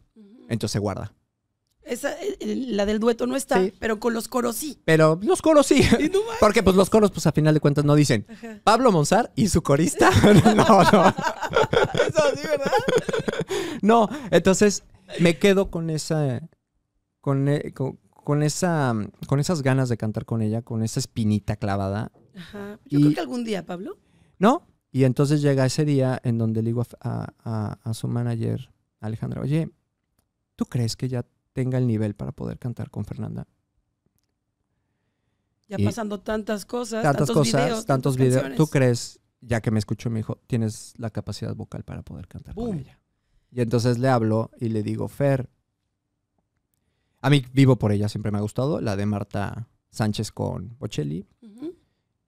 [SPEAKER 2] Entonces se guarda.
[SPEAKER 1] Esa, eh, eh, la del dueto no está, pero con los coros sí.
[SPEAKER 2] Pero los coros sí. Porque pues los coros, pues a final de cuentas no dicen Pablo Monzar y su corista. *laughs* no, no. *laughs* Eso sí, ¿verdad? no, entonces me quedo con esa e, con, esa, con esas ganas de cantar con ella, con esa espinita clavada.
[SPEAKER 1] Yo creo que algún día, Pablo.
[SPEAKER 2] No, y entonces llega ese día en donde le digo a, su manager, Alejandra, oye, ¿tú crees que ya tenga el nivel para poder cantar con Fernanda?
[SPEAKER 1] Ya pasando tantas cosas, tantas tantos cosas, videos, tantos videos. ¿Tú
[SPEAKER 2] crees, ya que me escuchó mi hijo, tienes la capacidad vocal para poder cantar con ella? Y entonces le hablo y le digo, Fer, a mí vivo por ella, siempre me ha gustado. La de Marta Sánchez con Bocelli.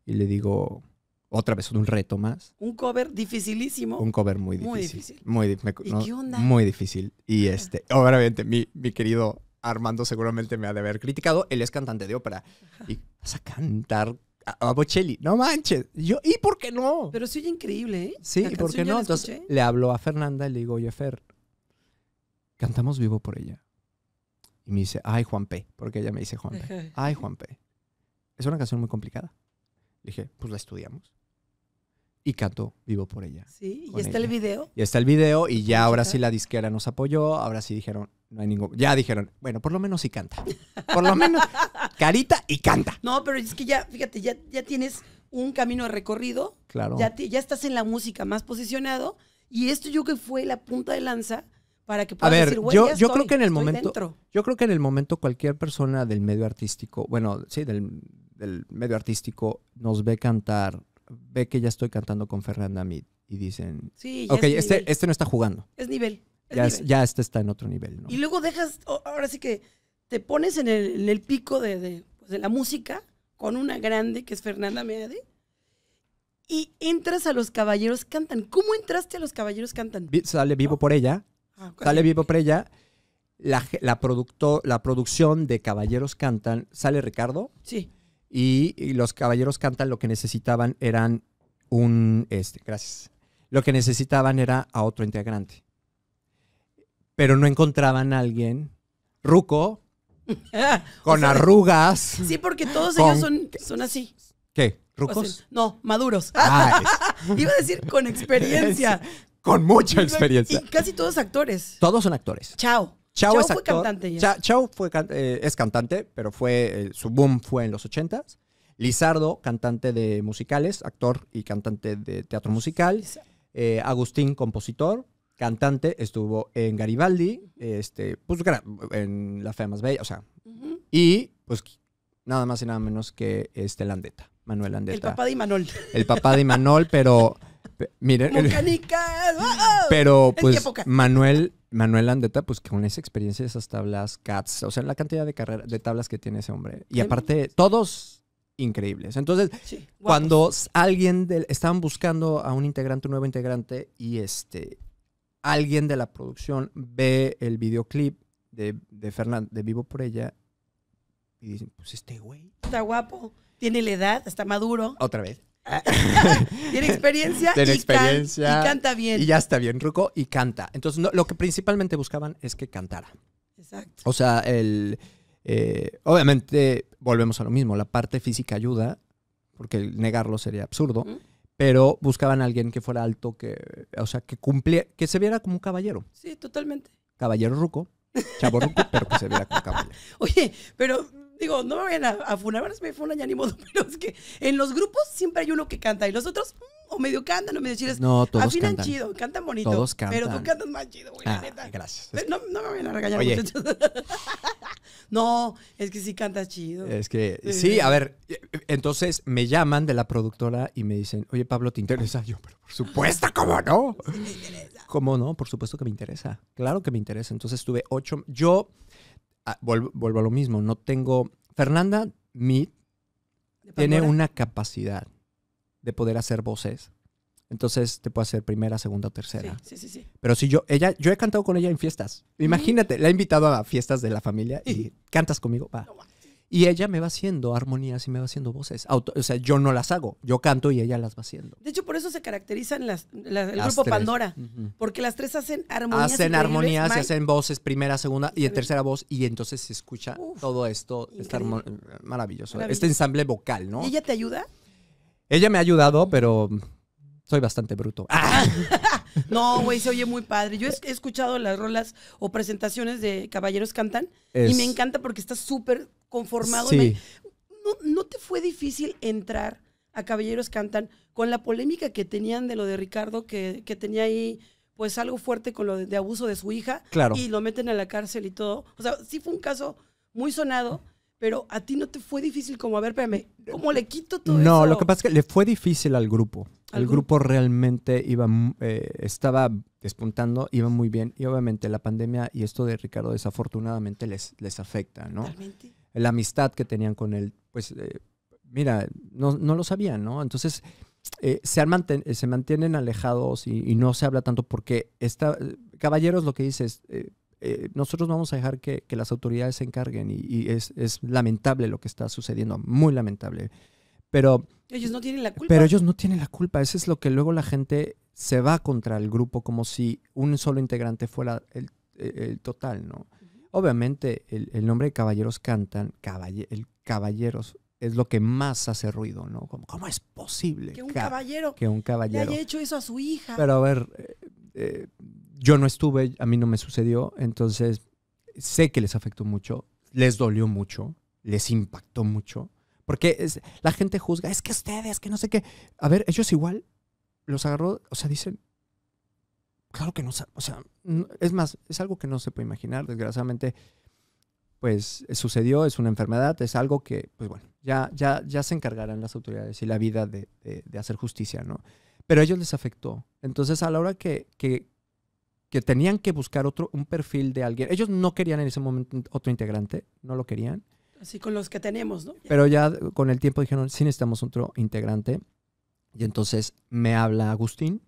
[SPEAKER 2] Y le digo, otra vez un reto más.
[SPEAKER 1] Un cover dificilísimo. Un cover muy difícil. Muy difícil. ¿Y qué onda? muy
[SPEAKER 2] difícil. Y este, obviamente, mi, mi querido Armando seguramente me ha de haber criticado. Él es cantante de ópera. Y vas a cantar a, Bocelli. No manches. Yo, ¿y
[SPEAKER 1] por qué no? Pero se increíble, ¿eh? Sí, por qué no? Entonces
[SPEAKER 2] le hablo a Fernanda y le digo, oye, Fer, cantamos vivo por ella y me dice, ay, Juan P, porque ella me dice Juan P. *laughs* Ay, Juan P. Es una canción muy complicada. dije, pues la estudiamos. Y cantó Vivo por ella. Sí, y está el video. Y está el video y ya ahora sí la disquera nos apoyó, ahora sí dijeron, no hay ningún... Ya dijeron, bueno, por lo menos sí canta. Por lo menos *laughs* carita y canta.
[SPEAKER 1] No, pero es que ya, fíjate, ya, ya tienes un camino de recorrido. Claro. Ya, ya estás en la música más posicionado. Y esto yo que fue la punta de lanza para que puedas a ver, yo, yo creo que en el momento,
[SPEAKER 2] yo creo que en el momento cualquier persona del medio artístico, bueno, sí, del, medio artístico nos ve cantar, ve que ya estoy cantando con Fernanda Mead y dicen, ok, este, este no está jugando. Es nivel. ya, este está en otro nivel, Y
[SPEAKER 1] luego dejas, ahora sí que te pones en el, pico pues, de, la música con una grande que es Fernanda Meade y entras a Los Caballeros Cantan. ¿Cómo entraste a Los Caballeros Cantan?
[SPEAKER 2] Sale vivo por ella Ah, sale Vivo Preya. La, la, la producción de Caballeros Cantan, sale Ricardo. Sí. Y, los Caballeros Cantan lo que necesitaban eran un, este, gracias. Lo que necesitaban era a otro integrante. Pero no encontraban a alguien ruco, *laughs* con arrugas. Sí,
[SPEAKER 1] porque todos ellos son, son así.
[SPEAKER 2] ¿Qué? ¿Rucos?
[SPEAKER 1] no, maduros. Ah, *laughs* Iba a decir con *laughs* experiencia. Con mucha experiencia. Y casi todos actores.
[SPEAKER 2] Todos son actores.
[SPEAKER 1] Chao. Chao, fue cantante.
[SPEAKER 2] Chao, fue eh, es cantante, pero fue eh, su boom fue en los 80 Lizardo, cantante de musicales, actor y cantante de teatro musical. Eh, Agustín, compositor, cantante, estuvo en Garibaldi, este, pues, en La Fe Más Bella, o sea. Y pues nada más y nada menos que este Landeta, Manuel Landeta. El papá de Imanol. El papá de Imanol, pero Miren. ¡ah! Pero pues Manuel, Manuel Andeta, pues con esa experiencia, de esas tablas CATS, o sea, la cantidad de carreras, de tablas que tiene ese hombre. Y aparte, todos increíbles. Entonces, cuando alguien estaban buscando a un integrante, un nuevo integrante, y este alguien de la producción ve el videoclip de, de de Vivo por ella, y dicen, pues este güey.
[SPEAKER 1] Está guapo, tiene la edad, está maduro. Otra vez.
[SPEAKER 2] *laughs* tiene experiencia, y, experiencia canta bien. Y ya está bien, Ruco, y canta. Entonces, lo que principalmente buscaban es que cantara. Exacto. O sea, el, eh, obviamente, volvemos a lo mismo, la parte física ayuda, porque negarlo sería absurdo, pero buscaban a alguien que fuera alto, que, o sea, que que se viera como un caballero.
[SPEAKER 1] Sí, totalmente.
[SPEAKER 2] Caballero Ruco. Chavo Ruco, pero que se viera como caballero.
[SPEAKER 1] *laughs* Oye, pero Digo, no me vayan a, a funar, me funan ya ni modo, *laughs* pero es que en los grupos siempre hay uno que canta y los otros mm, o medio cantan o medio chiles. No, todos Afinan cantan. chido, cantan bonito. Todos cantan. Pero tú cantas más chido, güey, Ah, neta. gracias. No, me vayan a regañar, Oye. muchachos. *laughs* no, es que sí cantas chido. Es que, eh. Sí, a ver,
[SPEAKER 2] eh, eh, entonces me llaman de la productora y me dicen, oye, Pablo, ¿te interesa? Yo, pero por supuesto, *laughs* ¿cómo no? ¿Cómo no? Por supuesto que me interesa. Claro que me interesa. Entonces estuve ocho, yo vuelvo, a lo mismo, no tengo... Fernanda Mead tiene una capacidad de poder hacer voces. Entonces te puede hacer primera, segunda, tercera. Sí, sí, sí, Pero si yo, ella, yo he cantado con ella en fiestas. Imagínate, la he invitado a fiestas de la familia y cantas conmigo. Va. Y ella me va haciendo armonías y me va haciendo voces. o sea, yo no las hago, yo canto y ella las va haciendo.
[SPEAKER 1] De hecho, por eso se caracterizan las, el grupo Pandora, porque las tres hacen armonías. Hacen armonías y hacen
[SPEAKER 2] voces, primera, segunda y tercera voz, y entonces se escucha todo esto, está maravilloso, este ensamble vocal, ¿no? ella te ayuda? Ella me ha ayudado, pero soy bastante bruto. Ah. Ah. *laughs* No,
[SPEAKER 1] güey, se oye muy padre. Yo he escuchado las rolas o presentaciones de Caballeros Cantan y me encanta porque está súper conformado. Sí. ¿No, ¿No te fue difícil entrar a Caballeros Cantan con la polémica que tenían de lo de Ricardo, que, tenía ahí pues algo fuerte con lo de, abuso de su hija? Claro. Y lo meten a la cárcel y todo. O sea, sí fue un caso muy sonado. Pero a ti no te fue difícil como, a ver, espérame, ¿cómo le quito todo no, eso? No, lo que
[SPEAKER 2] pasa es que le fue difícil al grupo. Al grupo realmente iba, eh, estaba despuntando, iba muy bien y obviamente la pandemia y esto de Ricardo desafortunadamente les, les afecta, ¿no? la amistad que tenían con él, pues eh, mira, no, lo sabían, ¿no? Entonces eh, se, se, mantienen alejados y, no se habla tanto porque esta, caballeros lo que dices, eh, eh nosotros vamos a dejar que, las autoridades se encarguen y, es, lamentable lo que está sucediendo, muy lamentable. Pero ellos no tienen la culpa. Pero ellos no tienen la culpa, eso es lo que luego la gente se va contra el grupo como si un solo integrante fuera el, el total, ¿no? Obviamente, el, nombre de Caballeros Cantan, el Caballeros es lo que más hace ruido, ¿no? Como, ¿Cómo es posible que un caballero, que un caballero le haya hecho eso a su hija? Pero a ver, eh, eh, yo no estuve, a mí no me sucedió, entonces sé que les afectó mucho, les dolió mucho, les impactó mucho, porque la gente juzga, es que ustedes, que no sé qué. A ver, ellos igual los agarró, o sea, dicen, claro que no, o sea, es más, es algo que no se puede imaginar, desgraciadamente, pues sucedió, es una enfermedad, es algo que, pues bueno, ya, ya, ya se encargarán las autoridades y la vida de, hacer justicia, ¿no? Pero a ellos les afectó. Entonces, a la hora que, que, que, tenían que buscar otro, un perfil de alguien, ellos no querían en ese momento otro integrante, no lo querían.
[SPEAKER 1] Así con los que tenemos, ¿no?
[SPEAKER 2] Pero ya con el tiempo dijeron, sí necesitamos otro integrante. Y entonces me habla Agustín,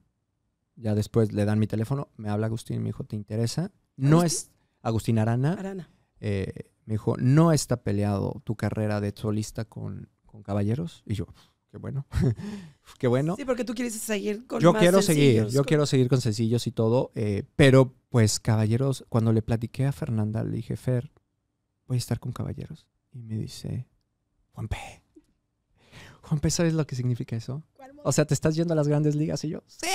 [SPEAKER 2] ya después le dan mi teléfono, me habla Agustín me dijo, ¿te interesa? No es Agustín Arana. Arana. Eh, me dijo, no está peleado tu carrera de solista con, con caballeros. Y yo, qué bueno, *laughs* qué bueno. Sí, porque tú quieres seguir con Yo quiero seguir, yo quiero seguir con sencillos y todo, eh, pero pues caballeros, cuando le platiqué a Fernanda, le dije, Fer, voy a estar con caballeros. Y me dice, Juan Pérez. Juan ¿sabes lo que significa eso? O sea, te estás yendo a las grandes ligas y yo, ¡sí!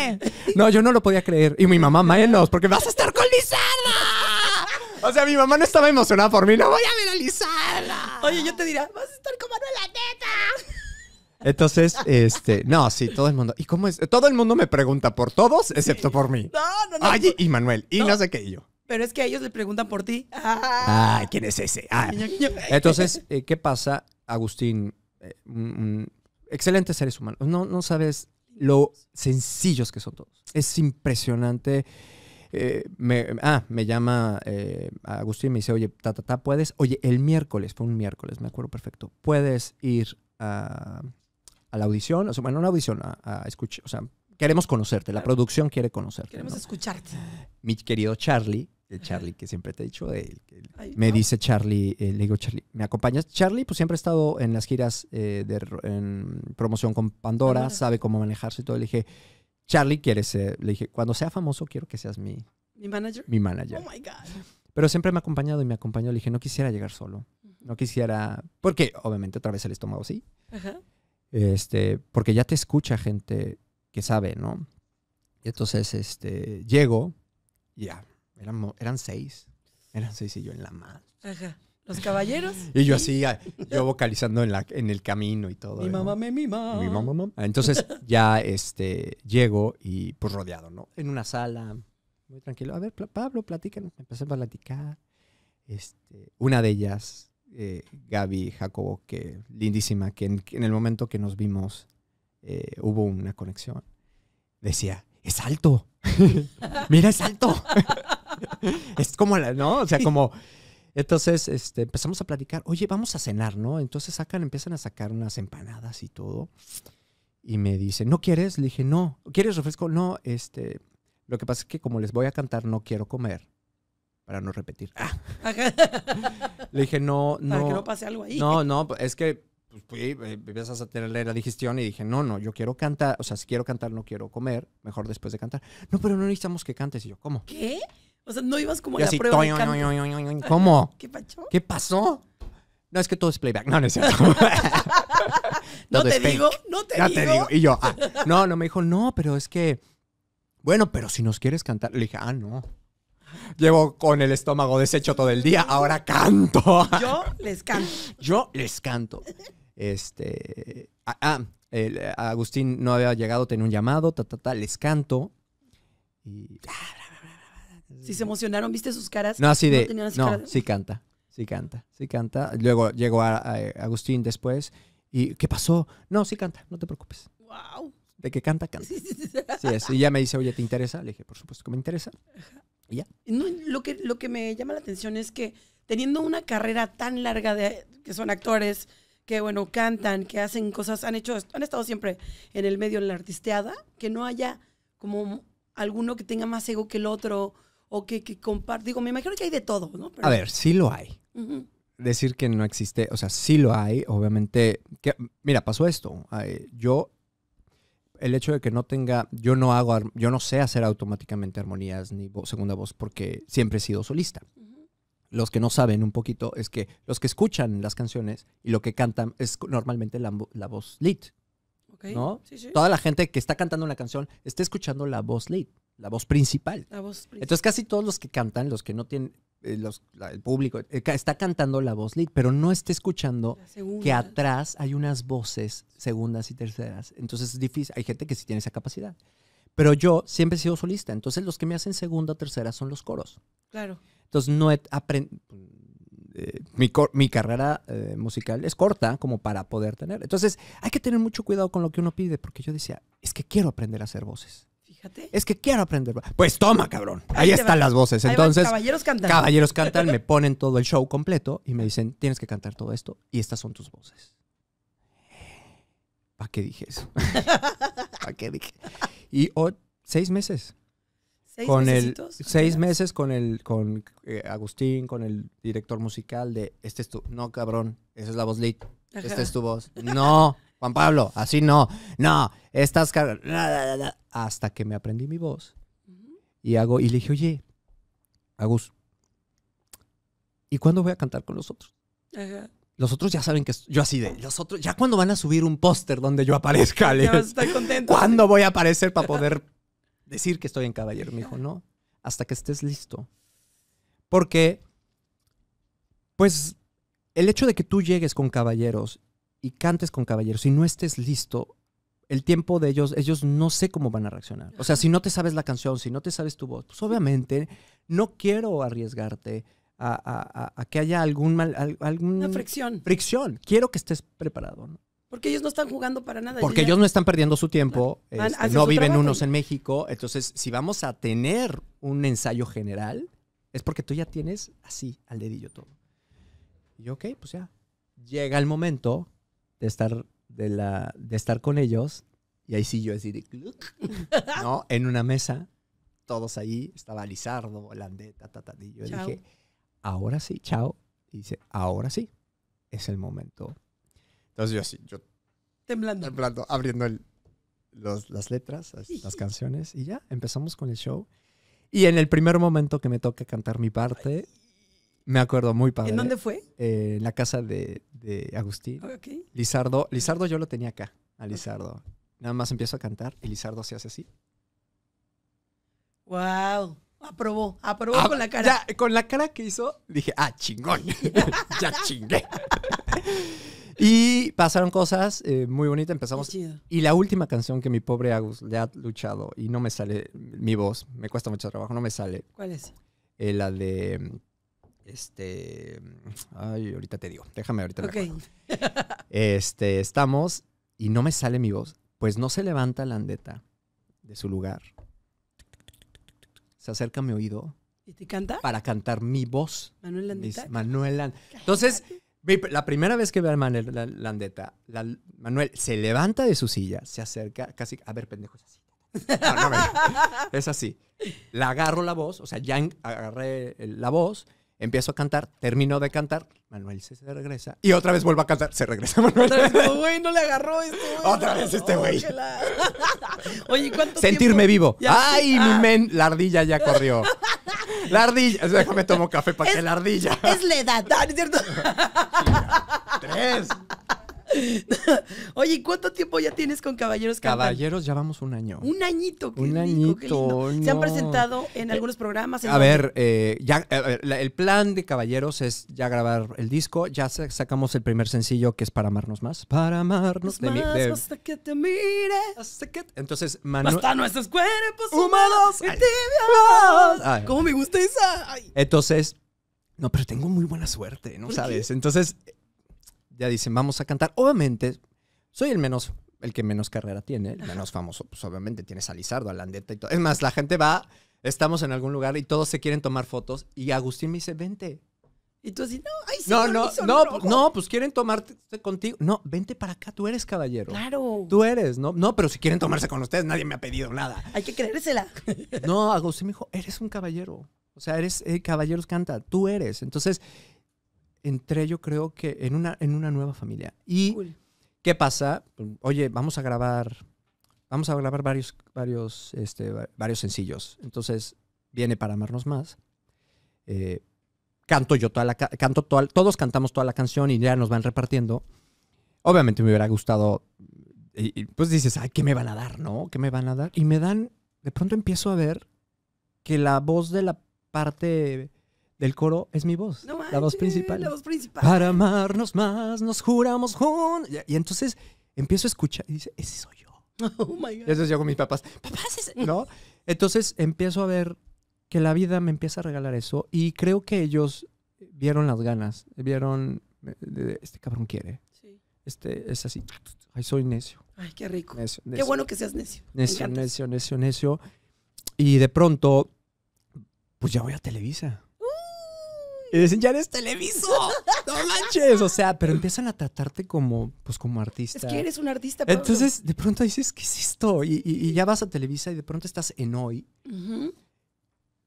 [SPEAKER 2] *laughs* No, yo no lo podía creer. Y mi mamá, menos, porque vas a estar con Lizarda. O sea, mi mamá no estaba emocionada por mí. No voy a ver a
[SPEAKER 1] Lizarda. Oye, yo te diría, vas a estar con la neta.
[SPEAKER 2] Entonces, este, no, sí, todo el mundo. ¿Y cómo es? Todo el mundo me pregunta por todos, excepto por mí. No, no, no. Ay, y Manuel, y no, sé qué, y yo.
[SPEAKER 1] Pero es que ellos le preguntan por ti. Ay, ¿quién es ese? Entonces,
[SPEAKER 2] eh, ¿qué pasa, Agustín? Eh, excelentes seres humanos. No, no sabes lo sencillos que son todos. Es impresionante. Eh, me, ah, me llama eh, Agustín y me dice, oye, ta, puedes, oye, el miércoles, fue un miércoles, me acuerdo perfecto, puedes ir a, la audición, o sea, bueno, una audición, a, escuchar, o sea, queremos conocerte, la producción quiere conocerte. Queremos escucharte. Mi querido Charlie Charlie, que siempre te he dicho me dice Charlie, eh, le digo, Charlie, ¿me acompañas? Charlie, pues siempre ha estado en las giras eh, de, en promoción con Pandora, sabe cómo manejarse y todo. Le dije, Charlie, ¿quieres ser? Le dije, cuando sea famoso, quiero que seas mi. ¿Mi manager? Mi manager. Oh my God. Pero siempre me ha acompañado y me acompañó. Le dije, no quisiera llegar solo. No quisiera. Porque, obviamente, otra vez el estómago sí. Este, porque ya te escucha gente que sabe, ¿no? Y entonces, este, llego y ya eran, seis. Eran seis y yo en la mano.
[SPEAKER 1] Ajá. Los caballeros. Y yo
[SPEAKER 2] así, yo vocalizando en, la, en el camino y todo. Mi mamá
[SPEAKER 1] me mima. Mi mamá,
[SPEAKER 2] mamá. Entonces ya este, llego y pues rodeado, ¿no? En una sala, muy tranquilo. A ver, Pablo, platícanos. Empecé a platicar. Este, una de ellas, eh, Gaby Jacobo, que lindísima, que en, el momento que nos vimos eh, hubo una conexión. Decía, es alto. *laughs* Mira, es alto. *laughs* *laughs* es como la, ¿no? O sea, como... Entonces este, empezamos a platicar, oye, vamos a cenar, ¿no? Entonces sacan, empiezan a sacar unas empanadas y todo. Y me dice, ¿no quieres? Le dije, no. ¿Quieres refresco? No, este. Lo que pasa es que como les voy a cantar, no quiero comer. Para no repetir. *laughs* Le dije, no, no. Para que no pase algo ahí. No, no, es que pues, eh, empiezas a tener la digestión y dije, no, no, yo quiero cantar. O sea, si quiero cantar, no quiero comer. Mejor después de cantar. No, pero no necesitamos que cantes. Y yo, ¿cómo? ¿Qué? O sea, no ibas como a la prueba de ¿Cómo? ¿Qué pasó? ¿Qué pasó? No, es que todo es playback. No, no es cierto. *laughs* no te digo, no te digo. digo. te digo. Y yo, ah, no, no, me dijo, no, pero es que, bueno, pero si nos quieres cantar. Le dije, ah, no. Llevo con el estómago deshecho todo el día, ahora canto. yo les canto. Yo les canto. Este, ah, ah eh, Agustín no había llegado, tenía un llamado, ta, ta, ta, les canto. Y ah,
[SPEAKER 1] si se emocionaron, ¿viste sus caras? No, así de. No, no sí
[SPEAKER 2] canta. Sí canta. Sí canta. Luego llegó a, eh, Agustín después. ¿Y qué pasó? No, sí canta. No te preocupes. ¡Wow! De que canta, canta. Sí, sí, Y ya me dice, oye, ¿te interesa? Le dije, por supuesto que me interesa. Y ya.
[SPEAKER 1] lo, que, lo que me llama la atención es que teniendo una carrera tan larga de que son actores, que bueno, cantan, que hacen cosas, han hecho, han estado siempre en el medio, en la artisteada, que no haya como alguno que tenga más ego que el otro o que, que Digo, me imagino que hay de todo, ¿no? A ver, sí
[SPEAKER 2] lo hay. Decir que no existe, o sea, sí lo hay, obviamente. mira, pasó esto. Yo, el hecho de que no tenga, yo no hago, yo no sé hacer automáticamente armonías ni segunda voz porque siempre he sido solista. Los que no saben un poquito es que los que escuchan las canciones y lo que cantan es normalmente la, voz lead. ¿no? Toda la gente que está cantando una canción está escuchando la voz lead la voz principal.
[SPEAKER 1] Entonces
[SPEAKER 2] casi todos los que cantan, los que no tienen, eh, los, el público, eh, está cantando la voz lead, pero no está escuchando que atrás hay unas voces segundas y terceras. Entonces es difícil, hay gente que sí tiene esa capacidad. Pero yo siempre he sido solista, entonces los que me hacen segunda o tercera son los coros. Claro. Entonces no he eh, mi, carrera musical es corta como para poder tener. Entonces, hay que tener mucho cuidado con lo que uno pide, porque yo decía, es que quiero aprender a hacer voces. Es que quiero aprender. Pues toma, cabrón. Ahí, están las voces. Entonces, caballeros cantan. Caballeros cantan, *laughs* me ponen todo el show completo y me dicen, tienes que cantar todo esto y estas son tus voces. ¿Para qué dije eso? *laughs* ¿Para qué dije? Y oh, seis meses. ¿Seis con Seis meses con el con eh, Agustín, con el director musical de, este es tu, no, cabrón, esa es la voz lead. Esta es tu voz. No, Juan Pablo, así no, no, estás Hasta que me aprendí mi voz. Y hago, y le dije, oye, Agus, ¿y cuándo voy a cantar con los otros? Los otros ya saben que yo así de, los otros, ya cuando van a subir un póster donde yo aparezca, Yo estar contento. ¿cuándo voy a aparecer para poder *laughs* decir que estoy en caballero? Me dijo, no, hasta que estés listo. Porque, pues, el hecho de que tú llegues con caballeros y cantes con caballeros Si no estés listo, el tiempo de ellos, ellos no sé cómo van a reaccionar. O sea, si no te sabes la canción, si no te sabes tu voz, pues obviamente no quiero arriesgarte a, a, a, que haya algún mal, alguna fricción. Fricción. Quiero que estés preparado.
[SPEAKER 1] Porque ellos no están jugando para nada. Porque ellos no están
[SPEAKER 2] perdiendo su tiempo, ah, este, no, viven unos en México. Entonces, si vamos a tener un ensayo general, es porque tú ya tienes así, al dedillo todo. Y yo, ok, pues ya. Llega el momento de estar, de la, de estar con ellos. Y ahí sí yo así de, *laughs* ¿no? En una mesa, todos ahí, estaba Lizardo, ta, Y yo dije, ahora sí, chao. Y dice, ahora sí, es el momento. Entonces yo así, yo... Temblando. Temblando, abriendo el, los, las letras, las, *laughs* canciones. Y ya, empezamos con el show. Y en el primer momento que me toca cantar mi parte, me acuerdo muy padre. ¿En dónde fue? Eh, en la casa de, de Agustín. Lizardo, Lizardo yo lo tenía acá, a Lizardo. Nada más empiezo a cantar y Lizardo se hace así.
[SPEAKER 1] ¡Wow! Aprobó, aprobó ah, con la cara. Ya, con la cara que hizo,
[SPEAKER 2] dije, ah, chingón, *laughs* *laughs* ya chingué. y pasaron cosas eh, muy bonitas, empezamos. Y la última canción que mi pobre Agus le ha luchado y no me sale mi voz, me cuesta mucho trabajo, no me sale. ¿Cuál es? Eh, la de este. Ay, ahorita te digo. Déjame ahorita. *laughs* este, estamos y no me sale mi voz. Pues no se levanta la andeta de su lugar. Se acerca a mi oído.
[SPEAKER 1] ¿Y te canta? Para
[SPEAKER 2] cantar mi voz.
[SPEAKER 1] Manuel Landeta.
[SPEAKER 2] Manuel Entonces, la primera vez que ve a Manuel Landeta, Manuel se levanta de su silla, se acerca casi. A ver, pendejo, es así. es así. La agarro la voz, o sea, ya agarré la voz Empiezo a cantar, termino de cantar, Manuel se regresa y otra vez vuelvo a cantar, se regresa Manuel. Otra vez *laughs*
[SPEAKER 1] güey, no le agarró esto. otra vez este güey. Oh, *laughs* Oye, ¿cuánto
[SPEAKER 2] Sentirme vivo. Ay, mi ah. men, la ardilla ya corrió. La ardilla, déjame tomo café para que la ardilla. Es la edad, *laughs* ah, cierto? Tres.
[SPEAKER 1] *laughs* Oye, cuánto tiempo ya tienes con Caballeros Caballeros,
[SPEAKER 2] ya vamos un año. Un añito. Qué un añito. qué lindo. Se han presentado
[SPEAKER 1] en eh, algunos programas. Eh, eh, a, ver,
[SPEAKER 2] ya, el plan de Caballeros es ya grabar el disco. Ya sacamos el primer sencillo que es Para Amarnos Más. Para Amarnos de Más. Hasta que te mire. Hasta que te... Entonces, Manu... Hasta nuestros cuerpos humados y tibios. ¿Cómo me
[SPEAKER 1] gusta esa?
[SPEAKER 2] Entonces, no, pero tengo muy buena suerte, ¿no sabes? Entonces, ya dicen, vamos a cantar. Obviamente, soy el menos, el que menos carrera tiene, el menos famoso, pues obviamente tienes a Lizardo, a Landeta y todo. Es más, la gente va, estamos en algún lugar y todos se quieren tomar fotos y Agustín me dice, vente. Y tú así, no,
[SPEAKER 1] ay, sí, no, pues, no,
[SPEAKER 2] no, pues quieren tomarse contigo. No, vente para acá, tú eres caballero. Claro. Tú eres, ¿no? No, pero si quieren tomarse con ustedes, nadie me ha pedido nada. Hay que creérsela. *laughs* No, Agustín me dijo, eres un caballero. O sea, eres, eh, caballeros canta, tú eres. Entonces, entre yo creo que en una, en una nueva familia. ¿Y qué pasa? Oye, vamos a grabar, vamos a grabar varios, varios, este, varios sencillos. Entonces viene para amarnos más. Eh, canto yo toda la, canto todos cantamos toda la canción y ya nos van repartiendo. Obviamente me hubiera gustado, y, pues dices, ay, ¿qué me van a dar, no? ¿Qué me van a dar? Y me dan, de pronto empiezo a ver que la voz de la parte del coro es mi voz. No la voz principal. La voz principal. Para amarnos más, nos juramos juntos. Y, entonces empiezo a escuchar y dice, ese soy yo. *laughs* Oh my God. Y entonces yo con mis papás, papás, ¿no? Entonces empiezo a ver que la vida me empieza a regalar eso y creo que ellos vieron las ganas, vieron, eh, este cabrón quiere. Sí. Este es así, ay, soy necio.
[SPEAKER 1] Ay, qué rico. Qué bueno que seas necio.
[SPEAKER 2] Necio, necio, necio, necio. Y de pronto, pues ya voy a Televisa. Y dicen, ya eres
[SPEAKER 1] televiso. *laughs* No manches. O
[SPEAKER 2] sea, pero empiezan a tratarte como, pues, como artista. Es que eres un artista. Entonces, de pronto dices, ¿qué es esto? Y, ya vas a Televisa y de pronto estás en hoy.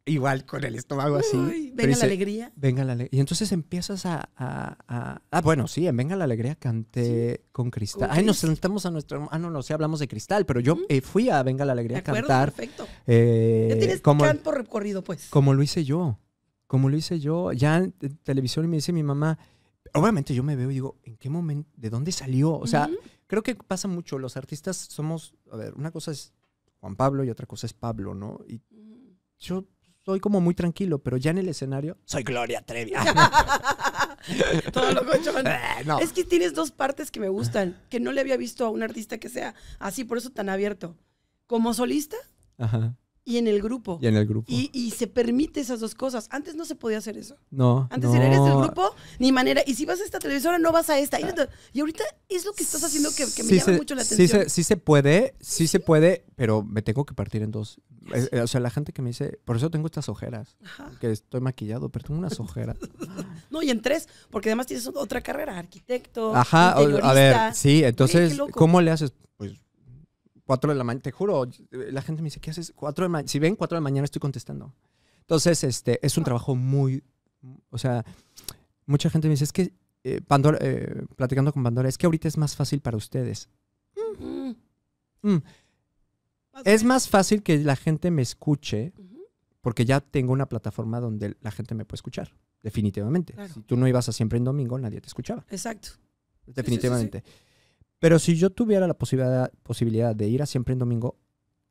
[SPEAKER 2] Igual con el estómago así. venga la alegría. Venga la alegría. Y entonces empiezas a, Ah, bueno, sí, en Venga la alegría canté con cristal. Ay, nos sentamos a nuestro. Ah, no, no sé, hablamos de cristal, pero yo eh, fui a Venga la alegría a cantar. Perfecto. Eh, ya tienes como, campo
[SPEAKER 1] recorrido, pues. Como
[SPEAKER 2] lo hice yo como lo hice yo, ya en televisión me dice mi mamá, obviamente yo me veo y digo, ¿en qué momento? ¿De dónde salió? O sea, creo que pasa mucho, los artistas somos, a ver, una cosa es Juan Pablo y otra cosa es Pablo, ¿no? Y yo soy como muy tranquilo, pero ya en el escenario soy Gloria Trevi. *laughs* *laughs* Todo lo
[SPEAKER 1] eh, Es que tienes dos partes que me gustan, que no le había visto a un artista que sea así, por eso tan abierto. Como solista, Ajá y en el grupo. Y en el grupo. Y, se permite esas dos cosas. Antes no se podía hacer eso. No. Antes si eres del grupo, ni manera. Y si vas a esta televisora, no vas a esta. Y ahorita es lo que estás haciendo que, me llama mucho la atención. Sí
[SPEAKER 2] se, puede, sí, se puede, pero me tengo que partir en dos. Eh, eh, o sea, la gente que me dice, por eso tengo estas ojeras, que estoy maquillado, pero tengo unas ojeras. *laughs*
[SPEAKER 1] no, y en tres, porque además tienes otra carrera, arquitecto. Ajá, a ver, sí, entonces, ¿cómo le haces?
[SPEAKER 2] Pues Cuatro de la mañana, te juro, la gente me dice, ¿qué haces? cuatro de la si ven cuatro de la mañana estoy contestando. Entonces, este, es un trabajo muy, o sea, mucha gente me dice, es que, eh, Pandora, eh, platicando con Pandora, es que ahorita es más fácil para ustedes. Mm. Es más fácil que la gente me escuche porque ya tengo una plataforma donde la gente me puede escuchar, definitivamente. Si tú no ibas a siempre en domingo, nadie te escuchaba. Exacto. Definitivamente. Pero si yo tuviera la posibilidad, posibilidad de ir a siempre en domingo,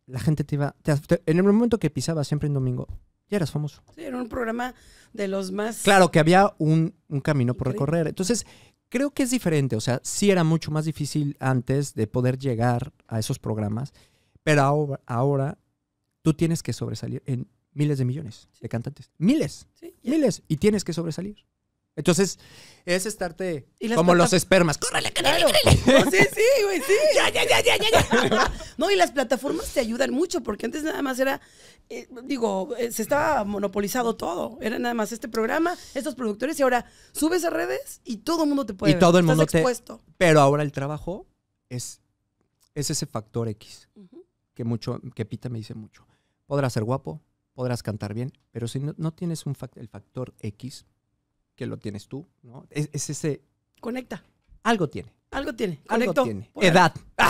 [SPEAKER 2] la gente te iba. Te, en el momento que pisaba siempre en domingo, ya eras famoso.
[SPEAKER 1] Sí, era un programa de los más. Claro,
[SPEAKER 2] que había un, un camino por recorrer. Entonces, creo que es diferente. O sea, sí era mucho más difícil antes de poder llegar a esos programas, pero ahora, tú tienes que sobresalir en miles de millones de cantantes. Miles. miles. Y tienes que sobresalir. Entonces, es estarte como los espermas. ¡Córrele,
[SPEAKER 1] No, *laughs* oh, sí, sí, güey, sí. *laughs* ya, ya, ya, ya, ya. *laughs* no, y las plataformas te ayudan mucho, porque antes nada más era, eh, digo, eh, se estaba monopolizado todo. Era nada más este programa, estos productores, y ahora subes a redes y todo el mundo te puede y todo el mundo
[SPEAKER 2] Pero ahora el trabajo es, es ese factor X, que mucho, que Pita me dice mucho. Podrás ser guapo, podrás cantar bien, pero si no, no tienes un el factor X, que lo tienes tú, ¿no? Es, ese... Conecta. Algo tiene. Algo tiene. Algo Conecto. Edad. *laughs*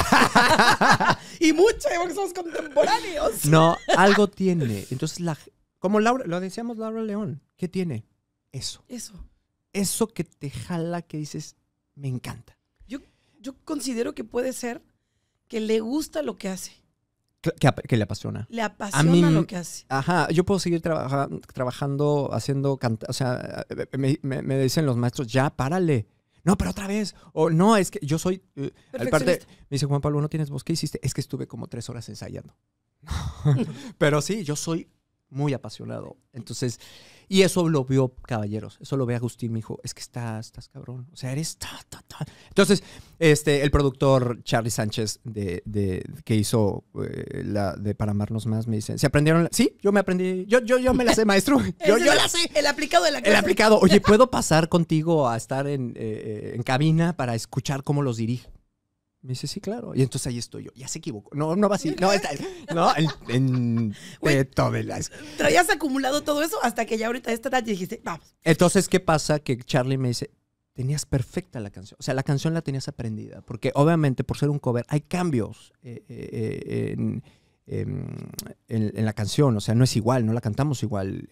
[SPEAKER 1] y mucho, porque somos contemporáneos. No, algo
[SPEAKER 2] tiene. Entonces, la, como Laura, lo decíamos Laura León, ¿qué tiene? Eso. Eso. Eso que te jala, que dices, me encanta. Yo, yo considero que puede ser que le gusta
[SPEAKER 1] lo que hace
[SPEAKER 2] que, le apasiona. Le apasiona lo que hace. Ajá, yo puedo seguir trabajando, haciendo, o sea, eh, me, dicen los maestros, ya, párale. No, pero otra vez. O no, es que yo soy... Eh, parte, me dice Juan Pablo, ¿no tienes voz? ¿Qué hiciste? Es que estuve como tres horas ensayando. *laughs* pero sí, yo soy muy apasionado. Entonces, y eso lo vio, caballeros, eso lo ve Agustín, me dijo, es que estás, estás cabrón, o sea, eres... Entonces, este, el productor Charlie Sánchez, de, de que hizo eh, la de Para Amarnos Más, me dice, ¿se aprendieron? Sí, yo me aprendí, yo, yo, yo me la sé, maestro, *laughs* yo, yo la sé. El aplicado de la clase. El aplicado, oye, ¿puedo pasar contigo a estar en, eh, eh, en cabina para escuchar cómo los dirige? Me dice, sí, claro. Y entonces ahí estoy yo. Ya se equivocó. No, no va así. No, *laughs* está, no en, todas Traías
[SPEAKER 1] acumulado todo eso hasta que ya ahorita esta edad dijiste, vamos.
[SPEAKER 2] Entonces, ¿qué pasa? Que Charlie me dice, tenías perfecta la canción. O sea, la canción la tenías aprendida. Porque obviamente, por ser un cover, hay cambios eh, eh, eh, en, la canción. O sea, no es igual, no la cantamos igual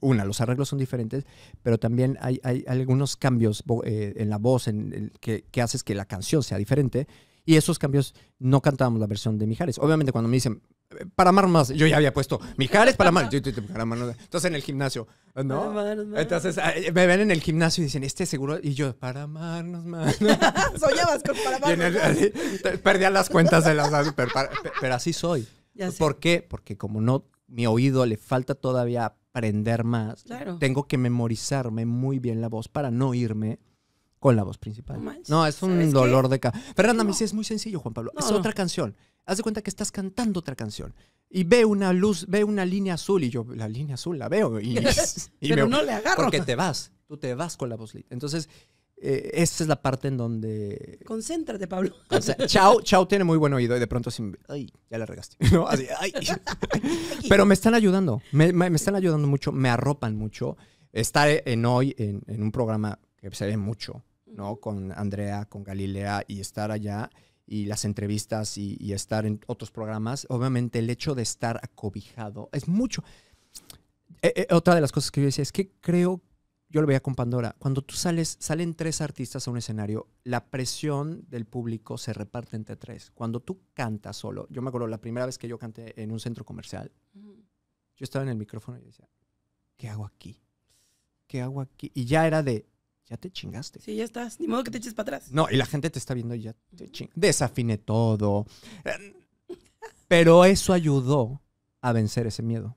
[SPEAKER 2] una, los arreglos son diferentes, pero también hay, algunos cambios eh, en la voz en, que, que haces que la canción sea diferente. Y esos cambios no cantábamos la versión de Mijares. Obviamente cuando me dicen, eh, para amar más, yo ya había puesto Mijares para amar. Entonces en el gimnasio, ¿no? Entonces ah, eh, me ven en el gimnasio y dicen, este seguro. Y yo, para amarnos más. *laughs* Soñabas con para amarnos más. Perdía las cuentas de las... Pero, pero así soy. ¿Por qué? Porque como no, mi oído le falta todavía aprender más. Tengo que memorizarme muy bien la voz para no irme con la voz principal. No, es un dolor de cabeza. Fernanda me dice, es muy sencillo, Juan Pablo. es otra canción. Haz de cuenta que estás cantando otra canción. Y ve una luz, ve una línea azul. Y yo, la línea azul la veo. Y, *laughs* *laughs* Pero no le agarro. Porque te vas. Tú te vas con la voz. Entonces, eh, esa es la parte en donde.
[SPEAKER 1] Concéntrate, Pablo. O Chao,
[SPEAKER 2] Chao tiene muy buen oído y de pronto Ay, ya la regaste. *laughs* *laughs* Pero me están ayudando. Me, están ayudando mucho. Me arropan mucho. Estar en hoy en, un programa que se ve mucho, ¿no? Con Andrea, con Galilea y estar allá y las entrevistas y, estar en otros programas. Obviamente, el hecho de estar acobijado es mucho. Eh, eh, otra de las cosas que yo decía es que creo yo lo veía con Pandora, cuando tú sales, salen tres artistas a un escenario, la presión del público se reparte entre tres. Cuando tú cantas solo, yo me acuerdo la primera vez que yo canté en un centro comercial, yo estaba en el micrófono y decía, ¿qué hago aquí? ¿Qué hago aquí? Y ya era de, ya te chingaste.
[SPEAKER 1] Sí, ya estás, ni modo que te eches para atrás.
[SPEAKER 2] No, y la gente te está viendo y ya te chingaste. Desafiné todo. Em, pero eso ayudó a vencer ese miedo.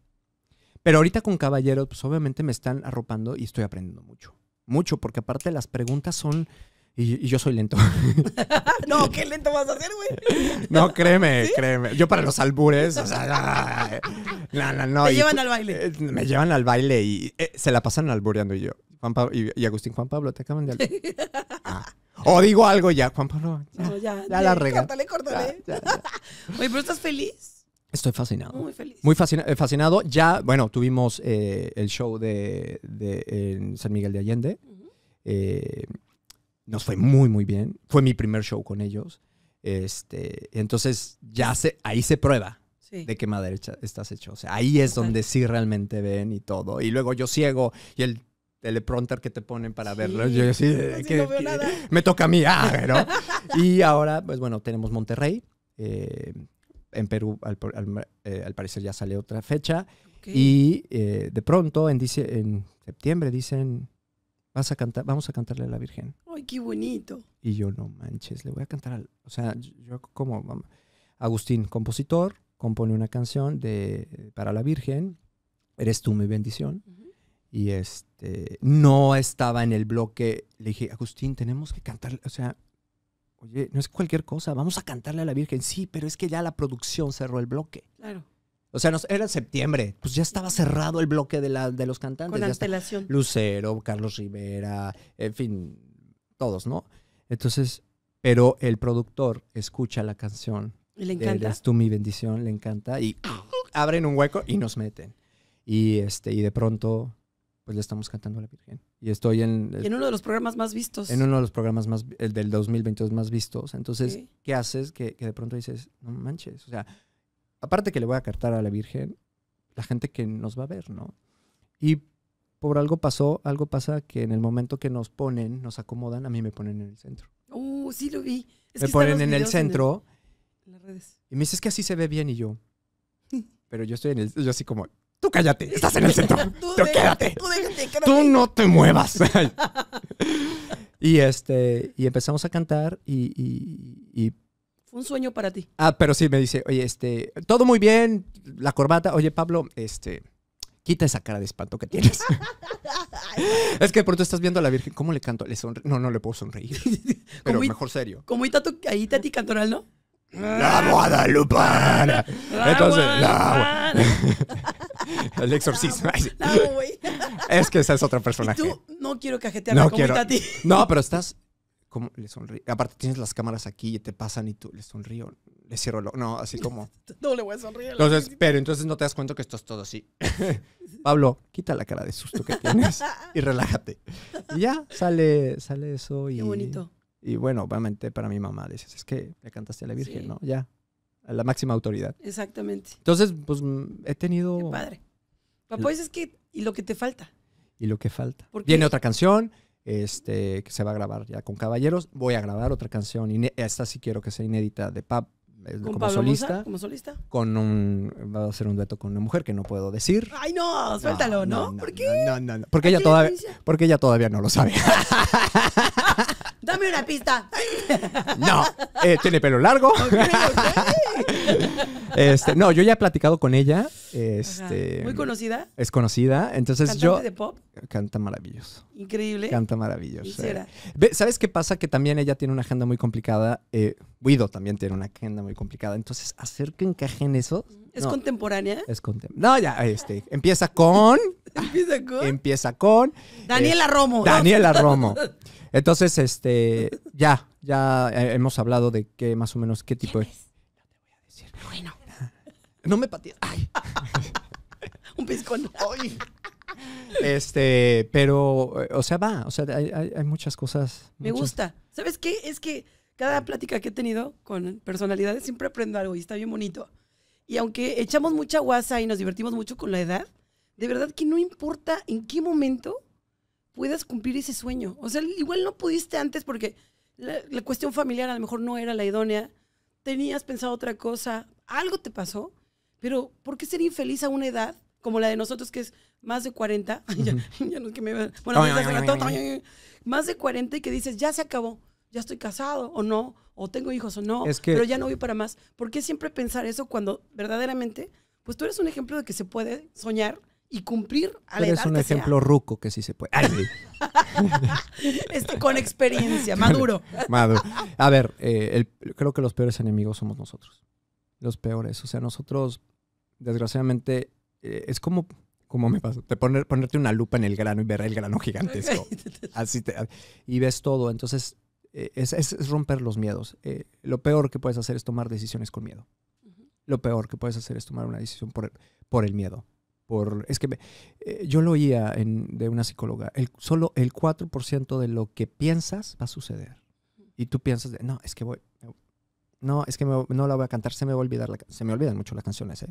[SPEAKER 2] Pero ahorita con caballeros, pues obviamente me están arropando y estoy aprendiendo mucho. Mucho, porque aparte las preguntas son... Y, yo soy lento. *laughs* *laughs* no, ¿qué lento vas a hacer, güey? No, créeme, créeme. Yo para los albures, o sea, *laughs* no, no, no. Me llevan al baile. Eh, me llevan al baile y eh, se la pasan albureando y yo. Juan Pablo, y, Agustín, Juan Pablo, te acaban de ah. O digo algo ya, Juan Pablo. Ya, no, ya, ya, la regla. Córtale,
[SPEAKER 1] córtale. Oye, pero estás feliz.
[SPEAKER 2] Estoy fascinado. Muy feliz. Muy eh, fascinado. Ya, bueno, tuvimos eh, el show de, en San Miguel de Allende. Eh, nos fue muy, muy bien. Fue mi primer show con ellos. Este, entonces, ya ahí se prueba de qué madre estás hecho. O sea, ahí es donde sí realmente ven y todo. Y luego yo ciego y el teleprompter que te ponen para verlo. Yo sí, no, veo nada. me toca a mí. Ah, ¿no? y ahora, pues bueno, tenemos Monterrey en Perú eh, al, parecer ya sale otra fecha. Y eh, de pronto, en, dice, septiembre, dicen, vas a cantar, vamos a cantarle a la Virgen. ¡Ay, qué bonito! Y yo, no manches, le voy a cantar al... O sea, yo como... Agustín, compositor, compone una canción de, para la Virgen, Eres tú mi bendición. Y este, no estaba en el bloque. Le dije, Agustín, tenemos que cantar, o sea, oye, no es cualquier cosa, vamos a cantarle a la Virgen. Sí, pero es que ya la producción cerró el bloque. Claro. O sea, nos, era septiembre, pues ya estaba cerrado el bloque de, la, de los cantantes. Con Lucero, Carlos Rivera, en fin, todos, ¿no? Entonces, pero el productor escucha la canción. Y le encanta. Es tú mi bendición, le encanta. Y *laughs* abren un hueco y nos meten. Y, este, y de pronto pues le estamos cantando a la Virgen. Y estoy en... Eh, en uno de los programas más vistos. En uno de los programas más, el del 2022 más vistos. Entonces, ¿qué haces? Que, de pronto dices, no manches. O sea, aparte que le voy a cantar a la Virgen, la gente que nos va a ver, ¿no? Y por algo pasó, algo pasa que en el momento que nos ponen, nos acomodan, a mí me ponen en el centro.
[SPEAKER 1] Uh, sí lo vi. me ponen en el centro. Y
[SPEAKER 2] me dices que así se ve bien y yo. *laughs* pero yo estoy en el... Yo así como tú cállate, estás en el centro, *laughs* tú, quédate, tú, no te muevas. *laughs* y este, y empezamos a cantar y, y,
[SPEAKER 1] un sueño para ti.
[SPEAKER 2] Ah, pero sí, me dice, oye, este, todo muy bien, la corbata, oye, Pablo, este, quita esa cara de espanto que tienes. *laughs* es que de pronto estás viendo a la Virgen, ¿cómo le canto? ¿Le no, no le puedo sonreír. pero mejor serio.
[SPEAKER 1] Como ahí Itati Cantoral, ¿no? La
[SPEAKER 2] Lupana, Entonces, la *laughs* El exorcismo. es que esa es otra personaje. no quiero cajetear la quiero. a ti. No, pero estás como le sonríe. Aparte tienes las cámaras aquí y te pasan y tú le sonrío, le cierro lo, no, así como. *laughs* no le voy a sonreír. Entonces, pero entonces no te das cuenta que esto es todo así. *laughs* Pablo, quita la cara de susto que tienes y relájate. ya sale sale eso y bonito. Y bueno, obviamente para mi mamá dices, es que le cantaste a la Virgen, ¿no? Ya, a la máxima autoridad. Exactamente. Entonces, pues mm, he tenido... padre. Papá, pues, es
[SPEAKER 1] que, ¿y lo que te falta?
[SPEAKER 2] Y lo que falta. Viene otra canción, este, que se va a grabar ya con Caballeros. Voy a grabar otra canción, esta sí quiero que sea inédita, de Pap, eh, como solista. como solista. Con un. Va a hacer un dueto con una mujer que no puedo decir.
[SPEAKER 1] Ay, no, suéltalo, ¿no? ¿no? no por qué?
[SPEAKER 2] no, no. Porque, ella todavía, porque ella todavía no lo sabe. *laughs*
[SPEAKER 1] Dame una pista. No,
[SPEAKER 2] eh, tiene pelo largo. Este, no, yo ya he platicado con ella. Este, muy conocida. Es conocida. Entonces yo. de pop? Canta maravilloso. Increíble. Canta maravilloso. ¿Sabes qué pasa? Que también ella tiene una agenda muy complicada. Eh, Guido también tiene una agenda muy complicada. Entonces, hacer que encajen eso ¿Es
[SPEAKER 1] contemporánea? Es
[SPEAKER 2] contemporánea. No, ya, este, empieza con... *laughs* ¿Empieza con? Empieza con... Daniela eh, Romo. Daniela *laughs* Romo. Entonces, este, ya, ya eh, hemos hablado de qué más o menos, qué tipo es. No te voy a decir. Bueno. *laughs* No me patees. Ay.
[SPEAKER 1] Un piscón. Ay.
[SPEAKER 2] Este, pero, eh, o sea, va, o sea, hay, hay, muchas cosas. Me gusta.
[SPEAKER 1] ¿Sabes qué? Es que cada plática que he tenido con personalidades siempre aprendo algo y está bien bonito. Y aunque echamos mucha guasa y nos divertimos mucho con la edad, de verdad que no importa en qué momento puedas cumplir ese sueño. O sea, igual no pudiste antes porque la, cuestión familiar a lo mejor no era la idónea, tenías pensado otra cosa, algo te pasó, pero ¿por qué ser infeliz a una edad como la de nosotros que es más de 40? *laughs* más de 40 y que dices, ya se acabó ya estoy casado o no, o tengo hijos o no, pero ya no voy para más. ¿Por qué siempre pensar eso cuando verdaderamente, pues tú eres un ejemplo de que se puede soñar y cumplir a la edad Es un ejemplo ruco que sí se puede. Ay,
[SPEAKER 2] *laughs* con experiencia, maduro. *laughs* maduro. A ver, eh, creo que los peores enemigos somos nosotros. Los peores. O sea, nosotros, desgraciadamente, eh, es como, como me pasa, poner, ponerte una lupa en el grano y ver el grano gigantesco. *laughs* Así te, y ves todo. Entonces, eh, es, romper los miedos. Eh, lo peor que puedes hacer es tomar decisiones con miedo. Lo peor que puedes hacer es tomar una decisión por el, por el miedo. Por, es que eh, yo lo oía de una psicóloga, el, solo el 4% de lo que piensas va a suceder. Y tú piensas, no, es que voy, no, es que no la voy a cantar, se me va a olvidar, se me olvidan mucho las canciones,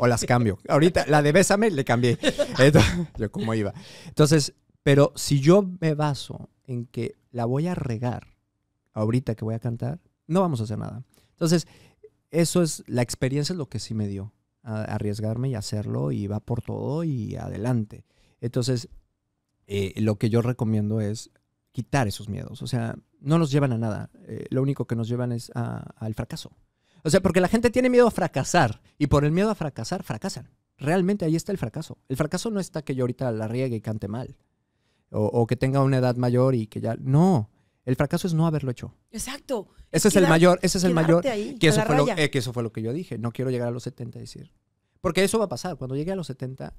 [SPEAKER 2] O las cambio. *laughs* Ahorita la de Bésame le cambié. yo como iba. Entonces, pero si yo me baso en que la voy a regar, ahorita que voy a cantar, no vamos a hacer nada. Entonces, eso es, la experiencia es lo que sí me dio, arriesgarme y hacerlo y va por todo y adelante. Entonces, eh, lo que yo recomiendo es quitar esos miedos, o sea, no nos llevan a nada, eh, lo único que nos llevan es al fracaso. O sea, porque la gente tiene miedo a fracasar y por el miedo a fracasar, fracasan. Realmente ahí está el fracaso. El fracaso no está que yo ahorita la riegue y cante mal. O, o, que tenga una edad mayor y que ya... No, el fracaso es no haberlo hecho.
[SPEAKER 1] Exacto. Ese es el mayor, ese es el mayor. Eh, que, eso
[SPEAKER 2] fue lo, que yo dije. No quiero llegar a los 70 y decir. Porque eso va a pasar. Cuando llegue a los 70,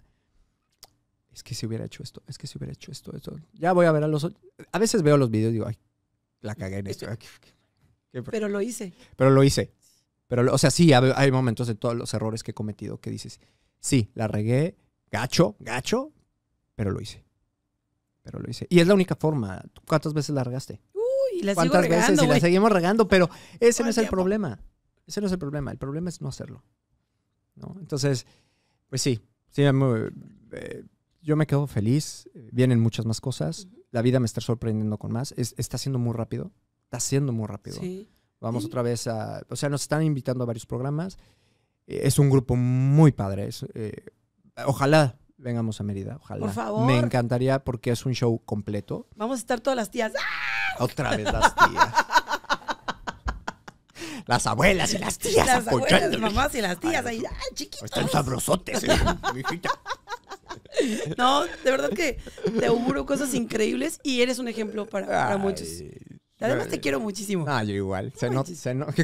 [SPEAKER 2] es que si hubiera hecho esto, es que si hubiera hecho esto, esto. Ya voy a ver a los. A veces veo los videos y digo, ay, la cagué en esto. *laughs* Pero lo hice. Pero lo hice. Pero, o sea, sí, hay momentos de todos los errores que he cometido que dices, sí, la regué, gacho, gacho, pero lo hice. Pero lo hice. Y es la única forma. ¿Cuántas veces la regaste? y la Y la seguimos regando, pero ese no es el problema. Ese no es el problema. El problema es no hacerlo. Entonces, pues sí, sí eh, yo me quedo feliz. Vienen muchas más cosas. La vida me está sorprendiendo con más. está siendo muy rápido. Está siendo muy rápido. Vamos otra vez a... O sea, nos están invitando a varios programas. Eh, es un grupo muy padre. Eh, ojalá vengamos a Mérida, ojalá. Por favor. Me encantaría porque es un show completo.
[SPEAKER 1] Vamos a estar todas las tías. ¡Ah!
[SPEAKER 2] Otra vez las tías.
[SPEAKER 1] las abuelas y las tías las abuelas, mamás y las tías ahí, ¡ay, chiquitos! Están sabrosotes, eh, No, de verdad que te auguro cosas increíbles y eres un ejemplo para, para muchos.
[SPEAKER 2] Además te eh, quiero muchísimo. Ah, yo igual.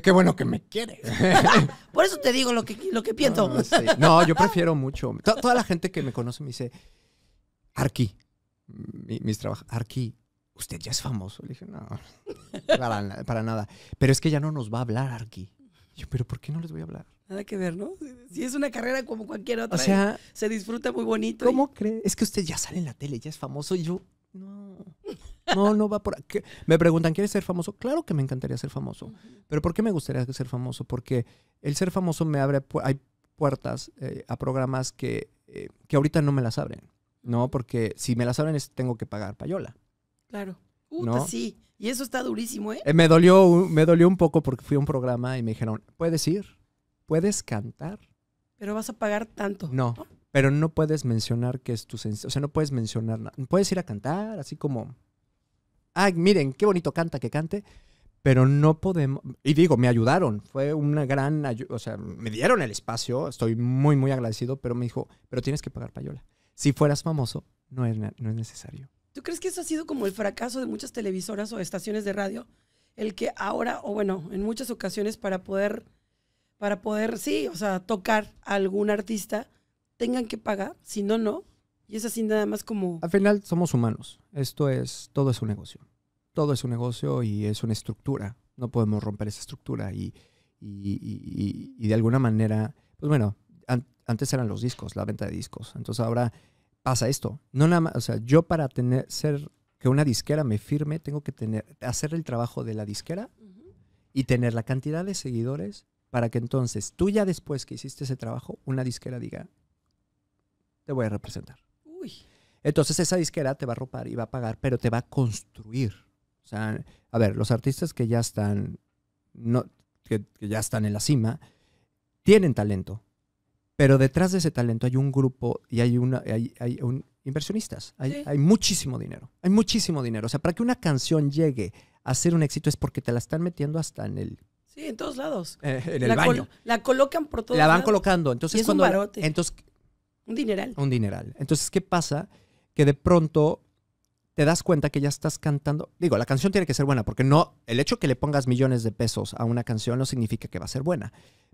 [SPEAKER 2] qué, bueno que me quieres. *laughs*
[SPEAKER 1] Por eso te digo lo que, lo que pienso. No, yo prefiero
[SPEAKER 2] mucho. toda la gente que me conoce me dice, Arqui, mis trabajos, Arqui, usted ya es famoso. Le dije, no, para, nada. Pero es que ya no nos va a hablar Arqui. Yo, pero ¿por qué no les voy a hablar?
[SPEAKER 1] Nada que ver, ¿no? Si es una carrera como cualquier otra, o sea, se disfruta muy bonito.
[SPEAKER 2] ¿Cómo crees? cree? Es que usted ya sale en la tele, ya es famoso y yo, no. No, no va por Me preguntan, ¿quieres ser famoso? Claro que me encantaría ser famoso. Pero ¿por qué me gustaría ser famoso? Porque el ser famoso me abre, hay puertas eh, a programas que, eh, que ahorita no me las abren, ¿no? Porque si me las abren tengo que pagar payola.
[SPEAKER 1] Claro. Puta, sí. Y eso está durísimo, ¿eh?
[SPEAKER 2] eh me, dolió, me dolió un poco porque fui a un programa y me dijeron, puedes ir, puedes cantar. Pero vas a pagar tanto. No, pero no puedes mencionar que es tu... O sea, no puedes mencionar nada. Puedes ir a cantar, así como ah, miren, qué bonito canta que cante, pero no podemos, y digo, me ayudaron, fue una gran, o sea, me dieron el espacio, estoy muy, muy agradecido, pero me dijo, pero tienes que pagar payola. Si fueras famoso, no es, no es necesario.
[SPEAKER 1] ¿Tú crees que eso ha sido como el fracaso de muchas televisoras o estaciones de radio? El que ahora, o bueno, en muchas ocasiones para poder, para poder, sí, o sea, tocar a algún artista, tengan que pagar, si no, no. Y es así nada más como... Al
[SPEAKER 2] final somos humanos. Esto es, todo es un negocio. Todo es un negocio y es una estructura. No podemos romper esa estructura. Y, de alguna manera, pues bueno, antes eran los discos, la venta de discos. Entonces ahora pasa esto. No nada más, o sea, yo para tener, ser, que una disquera me firme, tengo que tener, hacer el trabajo de la disquera y tener la cantidad de seguidores para que entonces tú ya después que hiciste ese trabajo, una disquera diga, te voy a representar. Entonces esa disquera te va a ropar y va a pagar, pero te va a construir. O sea, a ver, los artistas que ya están, no, que, ya están en la cima, tienen talento, pero detrás de ese talento hay un grupo y hay, una, hay, un, inversionistas, hay, muchísimo dinero, hay muchísimo dinero. O sea, para que una canción llegue a ser un éxito es porque te la están metiendo hasta en el
[SPEAKER 1] Sí, en todos lados. Eh, en el baño. la colocan por todos lados. La van colocando. Entonces, cuando, Entonces, un dineral.
[SPEAKER 2] Un dineral. Entonces, ¿qué pasa? Que de pronto te das cuenta que ya estás cantando. Digo, la canción tiene que ser buena, porque no, el hecho que le pongas millones de pesos a una canción no significa que va a ser buena.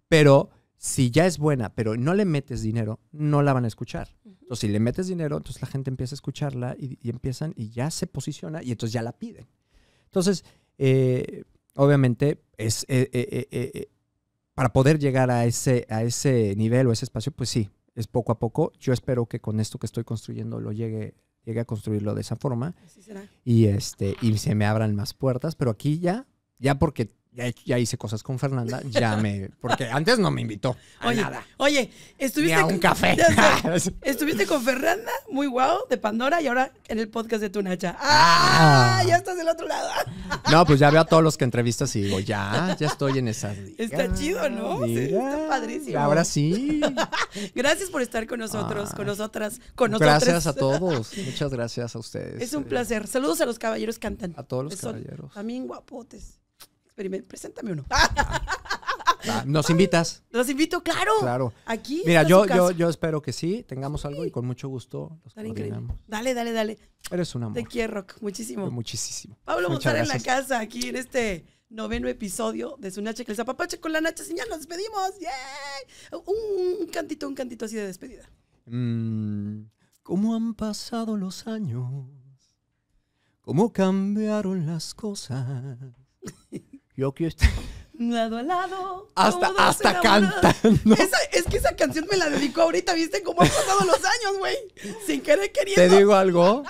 [SPEAKER 2] Pero si ya es buena, pero no le metes dinero, no la van a escuchar. Entonces, si le metes dinero, entonces la gente empieza a escucharla y, empiezan y ya se posiciona y entonces ya la piden. Entonces, eh, obviamente, es, eh, eh, para poder llegar a ese, a ese nivel o ese espacio, pues sí, es poco a poco. Yo espero que con esto que estoy construyendo lo llegue, llegue a construirlo de esa forma. Y, este, y se me abran más puertas, pero aquí ya, ya porque ya, hice cosas con Fernanda, ya me. Porque antes no me invitó oye, nada.
[SPEAKER 1] Oye, estuviste. con, café. *laughs* *laughs* estuviste con Fernanda, muy guau, de Pandora, y ahora en el podcast de Tunacha. ¡Ah! ah ya estás del otro lado.
[SPEAKER 2] *laughs* no, pues ya veo a todos los que entrevistas y digo, ya, ya estoy en esas. Está chido, ¿no? Sí, está padrísimo. Ahora sí.
[SPEAKER 1] gracias por estar con nosotros, con nosotras, con nosotros. Gracias a todos. Muchas gracias a ustedes. Es un placer. Saludos a los caballeros cantan. A todos los caballeros. A mí, guapotes. Preséntame uno.
[SPEAKER 2] nos invitas. Los invito, claro. Claro. Aquí. Mira, yo, yo, yo espero que sí, tengamos algo y con mucho gusto los Dale,
[SPEAKER 1] dale, dale. Eres un amor. Te quiero, Rock. Muchísimo. Muchísimo. Pablo Montar en la casa, aquí en este noveno episodio de su Nacha que el zapapache con la Nacha señal. Nos despedimos. ¡Yay! Un, cantito, un cantito así de despedida.
[SPEAKER 2] Mm, ¿Cómo han pasado los años? ¿Cómo cambiaron las cosas? *laughs* Yo quiero estar
[SPEAKER 1] *laughs* lado a lado. Hasta, hasta cantando. es que esa canción me la dedicó ahorita, ¿viste Como han pasado los años, güey? Sin querer queriendo. Te digo
[SPEAKER 2] algo,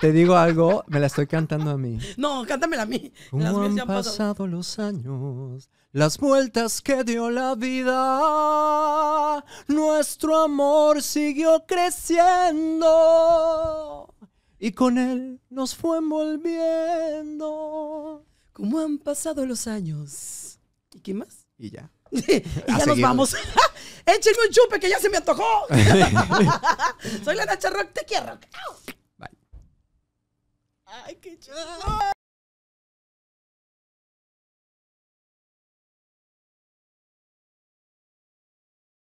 [SPEAKER 2] te digo algo, me la estoy cantando a mí.
[SPEAKER 1] No, cántamela a mí.
[SPEAKER 2] Cómo han, pasado los años, las vueltas que dio la vida, nuestro amor siguió creciendo. Y con él nos fue envolviendo
[SPEAKER 1] ¿Cómo han pasado los años? ¿Y qué más? Y ya. *laughs* y ya nos vamos. *laughs* Échenme un chupe que ya se me antojó. *laughs* Soy la Nacha Rock, te quiero. Bye. Ay, qué chulo.